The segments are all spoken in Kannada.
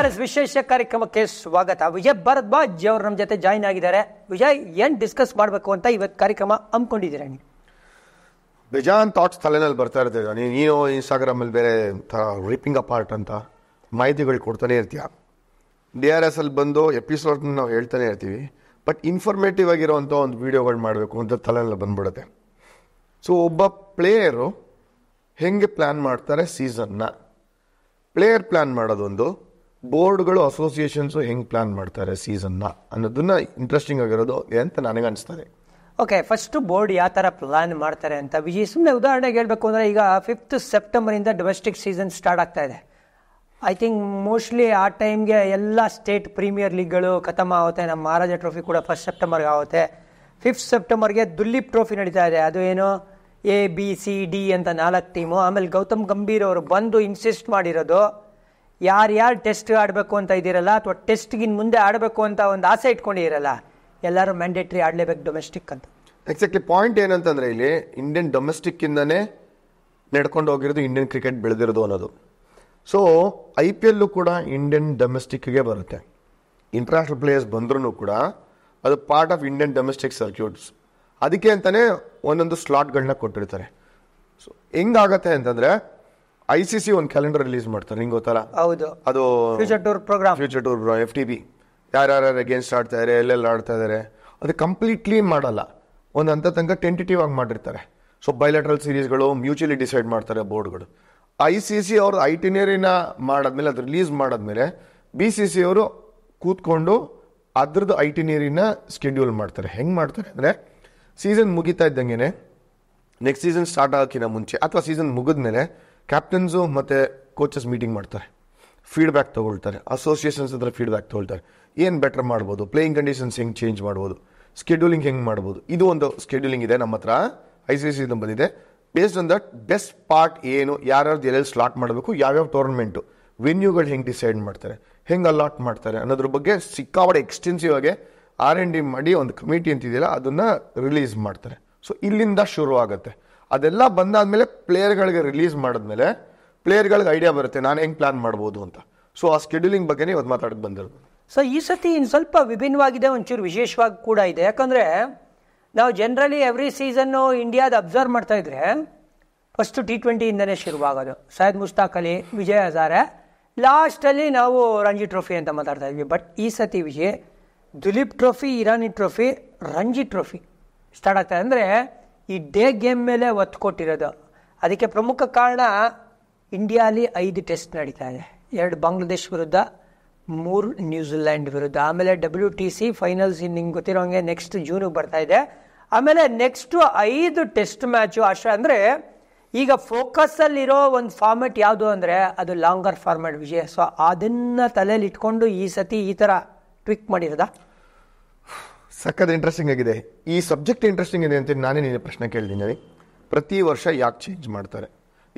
ಆರ್ ಎಸ್ ವಿಶೇಷ ಕಾರ್ಯಕ್ರಮಕ್ಕೆ ಸ್ವಾಗತ ವಿಜಯ್ ಭಾರದ್ವಾಜ್ ಅವರು ನಮ್ಮ ಜೊತೆ ಜಾಯಿನ್ ಆಗಿದ್ದಾರೆ ವಿಜಯ್ ಏನ್ ಡಿಸ್ಕಸ್ ಮಾಡಬೇಕು ಅಂತ ಇವತ್ತು ಕಾರ್ಯಕ್ರಮ ಹಮ್ಮಿಕೊಂಡಿದ್ದೀರಾ ನೀವು ಬೇಜಾನ್ ಥಾಟ್ಸ್ ತಲೆನಲ್ಲಿ ಬರ್ತಾ ಇರ್ತದೆ ನೀನು ಇನ್ಸ್ಟಾಗ್ರಾಮಲ್ಲಿ ಬೇರೆ ಥರ ರಿಪಿಂಗ್ ಅಪಾರ್ಟ್ ಅಂತ ಮಾಹಿತಿಗಳು ಕೊಡ್ತಾನೆ ಇರ್ತೀಯ ಡಿ ಆರ್ ಎಸ್ ಅಲ್ಲಿ ಬಂದು ಎಪಿಸೋಡ್ ನಾವು ಹೇಳ್ತಾನೆ ಇರ್ತೀವಿ ಬಟ್ ಇನ್ಫಾರ್ಮೇಟಿವ್ ಆಗಿರೋವಂಥ ಒಂದು ವಿಡಿಯೋಗಳು ಮಾಡಬೇಕು ಅಂತ ತಲೆನಲ್ಲಿ ಬಂದ್ಬಿಡುತ್ತೆ ಸೊ ಒಬ್ಬ ಪ್ಲೇಯರು ಹೆಂಗೆ ಪ್ಲ್ಯಾನ್ ಮಾಡ್ತಾರೆ ಸೀಸನ್ನ ಪ್ಲೇಯರ್ ಪ್ಲ್ಯಾನ್ ಮಾಡೋದೊಂದು ಬೋರ್ಡ್ಗಳು ಅಸೋಸಿಯೇಷನ್ಸು ಹೆಂಗೆ ಪ್ಲಾನ್ ಮಾಡ್ತಾರೆ ಸೀಸನ್ನ ಅನ್ನೋದನ್ನ ಇಂಟ್ರೆಸ್ಟಿಂಗ್ ಆಗಿರೋದು ಅಂತ ನನಗೆ ಅನಿಸ್ತದೆ ಓಕೆ ಫಸ್ಟ್ ಬೋರ್ಡ್ ಯಾವ ಥರ ಪ್ಲಾನ್ ಮಾಡ್ತಾರೆ ಅಂತ ವಿಜಿ ಸುಮ್ಮನೆ ಉದಾಹರಣೆಗೆ ಹೇಳಬೇಕು ಅಂದರೆ ಈಗ ಫಿಫ್ತ್ ಸೆಪ್ಟೆಂಬರಿಂದ ಡೊಮೆಸ್ಟಿಕ್ ಸೀಸನ್ ಸ್ಟಾರ್ಟ್ ಆಗ್ತಾ ಇದೆ ಐ ಥಿಂಕ್ ಮೋಸ್ಟ್ಲಿ ಆ ಟೈಮ್ಗೆ ಎಲ್ಲ ಸ್ಟೇಟ್ ಪ್ರೀಮಿಯರ್ ಲೀಗ್ಗಳು ಖತಮ ಆಗುತ್ತೆ ನಮ್ಮ ಮಹಾರಾಜ ಟ್ರೋಫಿ ಕೂಡ ಫಸ್ಟ್ ಸೆಪ್ಟೆಂಬರ್ಗೆ ಆಗುತ್ತೆ ಫಿಫ್ತ್ ಸೆಪ್ಟೆಂಬರ್ಗೆ ದುಲೀಪ್ ಟ್ರೋಫಿ ನಡೀತಾ ಇದೆ ಅದು ಏನು ಎ ಬಿ ಸಿ ಡಿ ಅಂತ ನಾಲ್ಕು ಟೀಮು ಆಮೇಲೆ ಗೌತಮ್ ಗಂಭೀರ್ ಅವರು ಬಂದು ಇನ್ಸಿಸ್ಟ್ ಮಾಡಿರೋದು ಯಾರ್ಯಾರು ಟೆಸ್ಟ್ ಆಡಬೇಕು ಅಂತ ಇದ್ದೀರಲ್ಲ ಅಥವಾ ಟೆಸ್ಟ್ಗಿನ ಮುಂದೆ ಆಡಬೇಕು ಅಂತ ಒಂದು ಆಸೆ ಇಟ್ಕೊಂಡಿರಲ್ಲ ಎಲ್ಲರೂ ಮ್ಯಾಂಡೇಟ್ರಿ ಆಡಲೇಬೇಕು ಡೊಮೆಸ್ಟಿಕ್ ಅಂತ ಎಕ್ಸಾಕ್ಟ್ಲಿ ಪಾಯಿಂಟ್ ಏನಂತಂದರೆ ಇಲ್ಲಿ ಇಂಡಿಯನ್ ಡೊಮೆಸ್ಟಿಕ್ಕಿಂದನೇ ನಡ್ಕೊಂಡು ಹೋಗಿರೋದು ಇಂಡಿಯನ್ ಕ್ರಿಕೆಟ್ ಬೆಳೆದಿರೋದು ಅನ್ನೋದು ಸೊ ಐ ಪಿ ಎಲ್ಲು ಕೂಡ ಇಂಡಿಯನ್ ಡೊಮೆಸ್ಟಿಕ್ಗೆ ಬರುತ್ತೆ ಇಂಟರ್ನ್ಯಾಷನಲ್ ಪ್ಲೇಯರ್ಸ್ ಬಂದ್ರೂ ಕೂಡ ಅದು part of Indian domestic circuits ಅದಕ್ಕೆ ಅಂತಲೇ ಒಂದೊಂದು ಸ್ಲಾಟ್ಗಳನ್ನ ಕೊಟ್ಟಿರ್ತಾರೆ ಸೊ ಹೆಂಗಾಗತ್ತೆ ಅಂತಂದರೆ ಐ ಸಿ ಸಿ ಒಂದು ಕ್ಯಾಲೆಂಡರ್ ರಿಲೀಸ್ ಮಾಡ್ತಾರೆ ನಿಂಗೆ ಗೊತ್ತಲ್ಲ ಹೌದು ಅದು future tour program future tour F T B ಯಾರ್ಯಾರು ಅಗೇನ್ಸ್ಟ್ ಆಡ್ತಾ ಇದಾರೆ ಎಲ್ಲೆಲ್ಲ ಆಡ್ತಾ ಇದಾರೆ ಅದು ಕಂಪ್ಲೀಟ್ಲಿ ಮಾಡಲ್ಲ ಒಂದು ಹಂತ ತನಕ ಟೆಂಟಿಟಿವ್ ಆಗಿ ಮಾಡಿರ್ತಾರೆ ಸೊ ಬೈಲೆಟ್ರಲ್ ಸೀರೀಸ್ಗಳು ಮ್ಯೂಚುಲಿ ಡಿಸೈಡ್ ಮಾಡ್ತಾರೆ ಬೋರ್ಡ್ಗಳು ಐ ಸಿ ಸಿ ಟಿ ಐಟಿನೇರಿನ ಮಾಡಾದ್ಮೇಲೆ ಅದು ರಿಲೀಸ್ ಮಾಡಾದ್ಮೇಲೆ ಬಿ ಸಿ ಸಿ ಅವರು ಕೂತ್ಕೊಂಡು ಅದ್ರದ್ದು ಐಟಿನೇರಿನ ಸ್ಕೆಡ್ಯೂಲ್ ಮಾಡ್ತಾರೆ ಹೆಂಗೆ ಮಾಡ್ತಾರೆ ಅಂದರೆ ಸೀಸನ್ ಮುಗಿತಾ ಇದ್ದಂಗೆ ನೆಕ್ಸ್ಟ್ ಸೀಸನ್ ಸ್ಟಾರ್ಟ್ ಆಗೋಕ್ಕಿಂತ ಮುಂಚೆ ಅಥವಾ ಸೀಸನ್ ಮುಗಿದ್ಮೇಲೆ ಕ್ಯಾಪ್ಟನ್ಸು ಮತ್ತು ಕೋಚಸ್ ಮೀಟಿಂಗ್ ಮಾಡ್ತಾರೆ ಫೀಡ್ಬ್ಯಾಕ್ ತೊಗೊಳ್ತಾರೆ ಅಸೋಸಿಯೇಷನ್ಸ್ ಹತ್ರ ಫೀಡ್ಬ್ಯಾಕ್ ತೊಗೊಳ್ತಾರೆ ಏನು ಬೆಟರ್ ಮಾಡ್ಬೋದು ಪ್ಲೇಯಿಂಗ್ ಕಂಡೀಷನ್ಸ್ ಹೆಂಗೆ ಚೇಂಜ್ ಮಾಡ್ಬೋದು ಸ್ಕೆಡ್ಯೂಲಿಂಗ್ ಹೆಂಗೆ ಮಾಡ್ಬೋದು ಇದು ಒಂದು ಸ್ಕೆಡ್ಯೂಲಿಂಗ್ ಇದೆ ನಮ್ಮ ಹತ್ರ ಐ ಸಿ ಸಿ ಬಂದಿದೆ based on that best part ಏನು ಯಾರ್ಯಾರ್ದು ಎಲ್ಲೆಲ್ಲಿ ಸ್ಲಾಟ್ ಮಾಡಬೇಕು ಯಾವ್ಯಾವ ಟೋರ್ನಮೆಂಟು ವೆನ್ಯೂಗಳು ಹೆಂಗೆ ಡಿಸೈಡ್ ಮಾಡ್ತಾರೆ ಹೆಂಗೆ ಅಲಾಟ್ ಮಾಡ್ತಾರೆ ಅನ್ನೋದ್ರ ಬಗ್ಗೆ ಸಿಕ್ಕಾವಡೆ ಎಕ್ಸ್ಟೆನ್ಸಿವ್ ಆಗಿ ಆರ್ ಎನ್ ಡಿ ಮಾಡಿ ಒಂದು ಕಮಿಟಿ ಅಂತಿದೆಯಲ್ಲ ಅದನ್ನು ರಿಲೀಸ್ ಮಾಡ್ತಾರೆ ಸೊ ಇಲ್ಲಿಂದ ಶುರು ಆಗುತ್ತೆ ಅದೆಲ್ಲ ಬಂದಾದಮೇಲೆ ಪ್ಲೇಯರ್ಗಳಿಗೆ ರಿಲೀಸ್ ಮಾಡಿದ್ಮೇಲೆ ಪ್ಲೇಯರ್ಗಳಿಗೆ ಐಡಿಯಾ ಬರುತ್ತೆ ನಾನು ಹೆಂಗೆ ಪ್ಲಾನ್ ಮಾಡ್ಬೋದು ಅಂತ ಸೊ ಆ ಸ್ಕೆಡ್ಯೂಲಿಂಗ್ ಬಗ್ಗೆನೇ ಇವತ್ತು ಮಾತಾಡಕ್ಕೆ ಬಂದಿರೋದು ಸೊ ಈ ಸತಿ ಇನ್ನು ಸ್ವಲ್ಪ ವಿಭಿನ್ನವಾಗಿದೆ ಒಂಚೂರು ವಿಶೇಷವಾಗಿ ಕೂಡ ಇದೆ ಯಾಕಂದರೆ ನಾವು ಜನರಲಿ ಎವ್ರಿ ಸೀಸನ್ನು ಇಂಡಿಯಾದ ಅಬ್ಸರ್ವ್ ಮಾಡ್ತಾ ಇದ್ರೆ ಫಸ್ಟು ಟಿ ಟ್ವೆಂಟಿಯಿಂದನೇ ಶುರುವಾಗೋದು ಸೈಯದ್ ಮುಸ್ತಾಕ್ ಅಲಿ ವಿಜಯ್ ಹಜಾರೆ ಲಾಸ್ಟಲ್ಲಿ ನಾವು ರಂಜಿ ಟ್ರೋಫಿ ಅಂತ ಮಾತಾಡ್ತಾ ಇದ್ವಿ ಬಟ್ ಈ ಸತಿ Vijay Duleep trophy Irani trophy Ranji trophy start ಆಗ್ತದೆ ಅಂದರೆ ಈ ಡೇ ಗೇಮ್ ಮೇಲೆ ಒತ್ತು ಕೊಟ್ಟಿರೋದು ಅದಕ್ಕೆ ಪ್ರಮುಖ ಕಾರಣ ಇಂಡಿಯಾಲಿ ಐದು ಟೆಸ್ಟ್ ನಡೀತಾ ಇದೆ ಎರಡು ಬಾಂಗ್ಲಾದೇಶ್ ವಿರುದ್ಧ ಮೂರು ನ್ಯೂಜಿಲ್ಯಾಂಡ್ ವಿರುದ್ಧ ಆಮೇಲೆ ಡಬ್ಲ್ಯೂ ಟಿ ಸಿ ಫೈನಲ್ಸ್ ನಿಮ್ಗೆ ಗೊತ್ತಿರೋಂಗೆ ನೆಕ್ಸ್ಟ್ ಜೂನಿಗೆ ಬರ್ತಾ ಇದೆ ಆಮೇಲೆ ನೆಕ್ಸ್ಟು ಐದು ಟೆಸ್ಟ್ ಮ್ಯಾಚು ಅಷ್ಟೇ ಅಂದರೆ ಈಗ ಫೋಕಸ್ಸಲ್ಲಿರೋ ಒಂದು ಫಾರ್ಮೆಟ್ ಯಾವುದು ಅಂದರೆ ಅದು ಲಾಂಗರ್ ಫಾರ್ಮೆಟ್ ವಿಜಯ ಸೊ ಅದನ್ನು ತಲೆಯಲ್ಲಿ ಇಟ್ಕೊಂಡು ಈ ಸತಿ ಈ ಥರ ಟ್ವಿಕ್ ಮಾಡಿರೋದಾ ಸಕ್ಕದ ಇಂಟ್ರೆಸ್ಟಿಂಗ್ ಆಗಿದೆ ಈ ಸಬ್ಜೆಕ್ಟ್ ಇಂಟ್ರೆಸ್ಟಿಂಗ್ ಇದೆ ಅಂತ ನಾನೇ ನಿನ್ನ ಪ್ರಶ್ನೆ ಕೇಳಿದ್ದೀನಿ ಪ್ರತಿ ವರ್ಷ ಯಾಕೆ ಚೇಂಜ್ ಮಾಡ್ತಾರೆ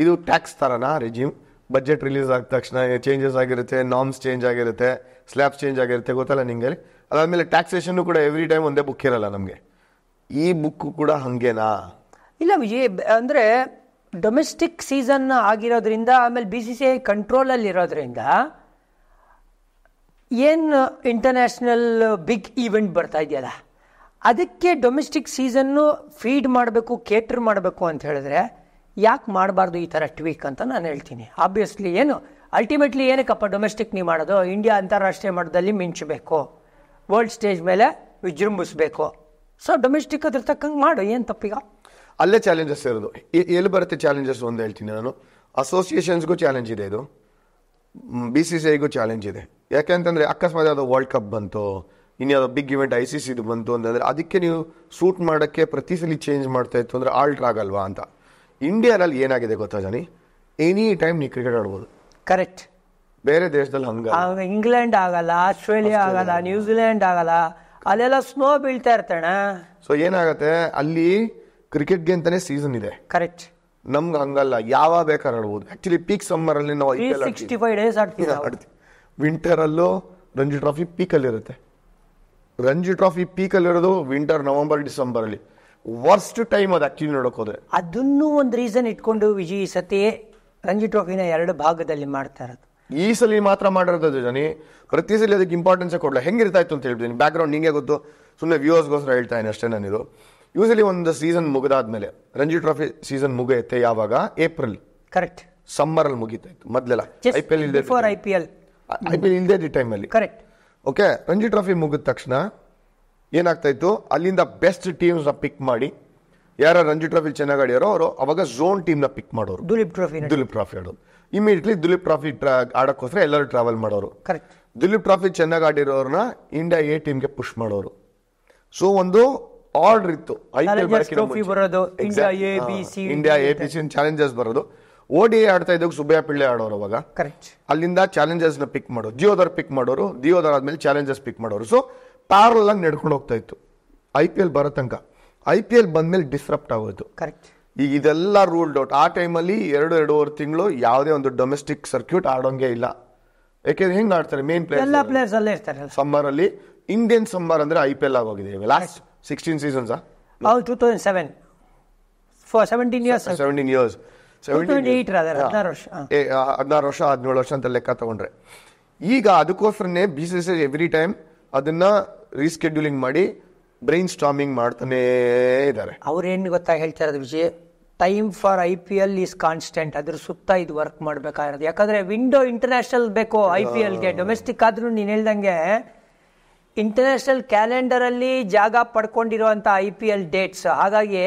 ಇದು ಟ್ಯಾಕ್ಸ್ ಥರನಾ ರೆಜ್ಯೂಮ್ ಬಜೆಟ್ ರಿಲೀಸ್ ಆದ ತಕ್ಷಣ ಚೇಂಜಸ್ ಆಗಿರುತ್ತೆ ನಾಮ್ಸ್ ಚೇಂಜ್ ಆಗಿರುತ್ತೆ ಸ್ಲ್ಯಾಬ್ಸ್ ಚೇಂಜ್ ಆಗಿರುತ್ತೆ ಗೊತ್ತಲ್ಲ ನಿಮಗೆ ಅದಾದಮೇಲೆ ಟ್ಯಾಕ್ಸೇಷನ್ನು ಕೂಡ ಎವ್ರಿ ಟೈಮ್ ಒಂದೇ ಬುಕ್ ಇರಲ್ಲ ನಮಗೆ ಈ ಬುಕ್ಕು ಕೂಡ ಹಾಗೇನಾ ಇಲ್ಲ ವಿಜಯ್ ಅಂದರೆ ಡೊಮೆಸ್ಟಿಕ್ ಸೀಸನ್ ಆಗಿರೋದ್ರಿಂದ ಆಮೇಲೆ ಬಿ ಸಿ ಸಿ ಐ ಕಂಟ್ರೋಲಲ್ಲಿರೋದ್ರಿಂದ ಏನು ಇಂಟರ್ನ್ಯಾಷನಲ್ ಬಿಗ್ ಈವೆಂಟ್ ಬರ್ತಾ ಇದೆಯಲ್ಲ ಅದಕ್ಕೆ ಡೊಮೆಸ್ಟಿಕ್ ಸೀಸನ್ನು ಫೀಡ್ ಮಾಡಬೇಕು ಕೇಟರ್ ಮಾಡಬೇಕು ಅಂತ ಹೇಳಿದ್ರೆ ಯಾಕೆ ಮಾಡಬಾರ್ದು ಈ ಥರ ಟ್ವೀಕ್ ಅಂತ ನಾನು ಹೇಳ್ತೀನಿ ಆಬ್ವಿಯಸ್ಲಿ ಏನು ಅಲ್ಟಿಮೇಟ್ಲಿ ಏನಕ್ಕಪ್ಪ ಡೊಮೆಸ್ಟಿಕ್ ನೀವು ಮಾಡೋದು ಇಂಡಿಯಾ ಅಂತಾರಾಷ್ಟ್ರೀಯ ಮಟ್ಟದಲ್ಲಿ ಮಿಂಚಬೇಕು ವರ್ಲ್ಡ್ ಸ್ಟೇಜ್ ಮೇಲೆ ವಿಜೃಂಭಿಸಬೇಕು ಸೊ ಡೊಮೆಸ್ಟಿಕ್ ಅದ್ರ ತಕ್ಕಂಗೆ ಮಾಡು ಏನು ತಪ್ಪೀಗ ಅಲ್ಲೇ ಚಾಲೆಂಜಸ್ ಇರೋದು ಎಲ್ಲಿ ಬರುತ್ತೆ ಚಾಲೆಂಜಸ್ ಒಂದು ಹೇಳ್ತೀನಿ ನಾನು ಅಸೋಸಿಯೇಷನ್ಸ್ಗೂ ಚಾಲೆಂಜ್ ಇದೆ ಇದು ಬಿ ಸಿ ಸಿ ಐಗೂ ಚಾಲೆಂಜ್ ಇದೆ ಯಾಕೆ ಅಂತಂದರೆ ಅಕಸ್ಮಾತ್ ಯಾವುದೋ ವರ್ಲ್ಡ್ ಕಪ್ ಬಂತು ಇನ್ಯಾವುದೋ ಬಿಗ್ ಇವೆಂಟ್ ಐ ಸಿ ಸಿದು ಬಂತು ಅಂತಂದರೆ ಅದಕ್ಕೆ ನೀವು ಸೂಟ್ ಮಾಡೋಕ್ಕೆ ಪ್ರತಿ ಸಲ ಚೇಂಜ್ ಮಾಡ್ತಾ ಇತ್ತು ಅಂದರೆ ಆಲ್ಟ್ರ್ ಆಗಲ್ವಾ ಅಂತ ಇಂಡಿಯಾದಲ್ಲಿ ಏನಾಗಿದೆ ಗೊತ್ತಾ ಜನಿ ಎನಿ ಟೈಮ್ ನೀವು ಕ್ರಿಕೆಟ್ ಆಡ್ಬೋದು ಕರೆಕ್ಟ್ ಬೇರೆ ದೇಶದಲ್ಲಿ ಹಂಗ ಇಂಗ್ಲೆಂಡ್ ಆಗಲ್ಲ ಆಸ್ಟ್ರೇಲಿಯಾ ಆಗಲ್ಲ ನ್ಯೂಜಿಲೆಂಡ್ ಆಗಲ್ಲ ಅಲ್ಲೆಲ್ಲ ಸ್ನೋ ಬೀಳ್ತಾ ಇರ್ತಾನೆ ಸೊ ಏನಾಗುತ್ತೆ ಅಲ್ಲಿ ಕ್ರಿಕೆಟ್ಗೆ ಅಂತಾನೆ ಸೀಸನ್ ಇದೆ ಕರೆಕ್ಟ್ ನಮ್ಗೆ ಹಂಗಲ್ಲ ಯಾವಾಗ ಬೇಕಾದ್ರೆ ಆಡ್ಬೋದು ಆ್ಯಕ್ಚುಲಿ ಪೀಕ್ ಸಮ್ಮರಲ್ಲಿ ನಾವು ಸಿಕ್ಸ್ಟಿ ಫೈವ್ ಡೇಸ್ ಆಡ್ತೀವಿ ಆಡ್ತೀವಿ ವಿಂಟರಲ್ಲೂ ರಂಜಿ ಟ್ರಾಫಿ ಪೀಕಲ್ಲಿರುತ್ತೆ ರಂಜಿ ಟ್ರಾಫಿ ಪೀಕಲ್ಲಿರೋದು ವಿಂಟರ್ ನವಂಬರ್ ಡಿಸೆಂಬರಲ್ಲಿ ವರ್ಸ್ಟ್ ಟೈಮ್ ಅದು ಆ್ಯಕ್ಚುಲಿ ನೋಡೋಕೆ ಹೋದ್ರೆ ಅದನ್ನು ಒಂದು ರೀಸನ್ ಇಟ್ಕೊಂಡು ವಿಜಿ ಈ ಸತಿ ರಂಜಿ ಟ್ರೋಫಿನ ಎರಡು ಭಾಗದಲ್ಲಿ ಮಾಡ್ತಾ ಇರೋದು ಈ ಸಲ ಮಾತ್ರ ಮಾಡಿರೋದು ಜನಿ ಪ್ರತಿ ಸಲ ಅದಕ್ಕೆ ಇಂಪಾರ್ಟೆನ್ಸೇ ಕೊಡಲ್ಲ ಇತ್ತು ಅಂತ ಹೇಳ್ತೀನಿ ಬ್ಯಾಕ್ಗ್ರೌಂಡ್ ನಿಂಗೆ ಗೊತ್ತು ಸುಮ್ಮನೆ ವ್ಯೂವರ್ಸ್ಗೋಸ್ಕರ ಹೇಳ್ತಾ ಇದ್ದೀನಿ ಅಷ್ಟೇ ನಾನಿದು ಯೂಸಲಿ ಒಂದು ಸೀಸನ್ ಮುಗಿದಾದ್ಮೇಲೆ ರಂಜಿ ಟ್ರಾಫಿ ಸೀಸನ್ ಮುಗಿಯುತ್ತೆ ಯಾವಾಗ ಏಪ್ರಿಲ್ ಕರೆಕ್ಟ್ ಸಮ್ಮರ್ ಅಲ್ಲಿ ಮುಗಿತಾಯ್ತು ಮೊದಲೆಲ್ಲ ಐ ಪಿ ಎಲ್ ಇಲ್ಲದೆ for I P L I P L ಇಲ್ಲದೆ ಇದ್ದ ಟೈಮಲ್ಲಿ ಕರೆಕ್ಟ್ ಓಕೆ ರಂಜಿ ಟ್ರಾಫಿ ಮುಗಿದ ತಕ್ಷಣ ಏನಾಗ್ತಾಯಿತ್ತು ಅಲ್ಲಿಂದ ಬೆಸ್ಟ್ ಟೀಮ್ಸ್ನ ಪಿಕ್ ಮಾಡಿ ಯಾರು ರಂಜಿ ಟ್ರಾಫಿ ಚೆನ್ನಾಗಿ ಆಡಿರೋ ಅವರು ಅವಾಗ ಝೋನ್ ಟೀಮ್ನ ಪಿಕ್ ಮಾಡೋರು ದುಲೀಪ್ ಟ್ರಾಫಿ ದುಲೀಪ್ ಟ್ರಾಫಿ ಆಡೋದು ಇಮಿಡಿಯೇಟ್ಲಿ ದುಲೀಪ್ ಟ್ರಾಫಿ ಟ್ರಾಗ್ ಆಡೋಕ್ಕೋಸ್ಕರ ಎಲ್ಲರೂ ಟ್ರಾವೆಲ್ ಮಾಡೋರು ಕರೆಕ್ಟ್ ದುಲೀಪ್ ಟ್ರಾಫಿ ಚೆನ್ನಾಗಿ ಆಡಿರೋರನ್ನ ಇಂಡಿಯಾ ಎ ಟೀಮ್ಗೆ ಪುಷ್ ಮಾಡೋರು ಸೊ ಒಂದು ಆರ್ಡರ್ ಇತ್ತು ಐ ಪಿ ಎಲ್ ಬರೋದು India A India A B C challengers ಬರೋದು ಡಿ ಆಡ್ತಾ ಇದ್ದಾಗ ಸುಬ್ಬಯ್ಯ ಪಿಳ್ಳೆ ಆಡೋರು ಅವಾಗ ಕರೆಕ್ಟ್ ಅಲ್ಲಿಂದ ಚಾಲೆಂಜರ್ಸ್ ನ ಪಿಕ್ ಮಾಡೋರು ಜಿಯೋದರ್ ಪಿಕ್ ಮಾಡೋರು ಜಿಯೋದರ್ ಆದ್ಮೇಲೆ ಚಾಲೆಂಜರ್ಸ್ ಪಿಕ್ ಮಾಡೋರು ಸೊ ಪ್ಯಾರಲ್ ಆಗಿ ನಡ್ಕೊಂಡು ಹೋಗ್ತಾ ಇತ್ತು ಐ ಪಿ ಎಲ್ ಬರೋ ತನಕ ಐ ಪಿ ಎಲ್ ಬಂದ್ಮೇಲೆ ಡಿಸ್ರಪ್ಟ್ ಆಗೋಯ್ತು ಕರೆಕ್ಟ್ ಈಗ ಇದೆಲ್ಲ ರೂಲ್ ಡೌಟ್ ಆ ಟೈಮಲ್ಲಿ ಎರಡು ಎರಡೂವರೆ ತಿಂಗಳು ಯಾವುದೇ ಒಂದು ಡೊಮೆಸ್ಟಿಕ್ ಸರ್ಕ್ಯೂಟ್ ಆಡೋಂಗೆ ಇಲ್ಲ ಯಾಕೆಂದ್ರೆ ಹೆಂಗ್ ಆಡ್ತಾರೆ ಮೇನ್ ಪ್ಲೇಯರ್ ಎಲ್ಲ ಪ್ಲೇಯರ್ಸ್ ಅಲ್ಲೇ ಸಮ್ಮರ್ ಅಲ್ಲಿ ಇಂಡಿಯನ್ ಸಮ್ಮರ್ ಅಂದ್ರೆ ಐ ಪಿ ಎಲ್ ಆಗೋಗಿದೆ ಲಾಸ್ಟ್ ಸಿಕ್ಸ್ಟೀನ್ ಸೀಸನ್ಸ್ ಆ two thousand seven for seventeen years seventeen years seventeen eight ಹದಿನಾರು ವರ್ಷ ಹದಿನಾರು ವರ್ಷ ಹದಿನೇಳು ವರ್ಷ ಅಂತ ಲೆಕ್ಕ ತಗೊಂಡ್ರೆ ಈಗ ಅದಕ್ಕೋಸ್ಕರನೇ B C C every time ಅದನ್ನ ರೀಸ್ಕೆಡ್ಯೂಲಿಂಗ್ ಮಾಡಿ ಬ್ರೈನ್ ಸ್ಟಾಮಿಂಗ್ ಮಾಡ್ತಾನೇ ಇದ್ದಾರೆ ಅವ್ರೇನು ಗೊತ್ತಾ ಹೇಳ್ತಾ ಇರೋದು Vijay time for I P L is constant ಅದ್ರ ಸುತ್ತ ಇದು ವರ್ಕ್ ಮಾಡ್ಬೇಕಾಗಿರೋದು ಯಾಕಂದ್ರೆ ವಿಂಡೋ ಇಂಟರ್ನ್ಯಾಷನಲ್ ಬೇಕು ಐ ಪಿ ಎಲ್ಗೆ ಡೊಮೆಸ್ಟಿಕ್ ಆದ್ರೂ ನೀನು ಹೇಳ್ದಂಗೆ ಇಂಟರ್ನ್ಯಾಷನಲ್ ಕ್ಯಾಲೆಂಡರಲ್ಲಿ ಜಾಗ ಪಡ್ಕೊಂಡಿರುವಂಥ ಐ ಪಿ ಎಲ್ ಡೇಟ್ಸ್ ಹಾಗಾಗಿ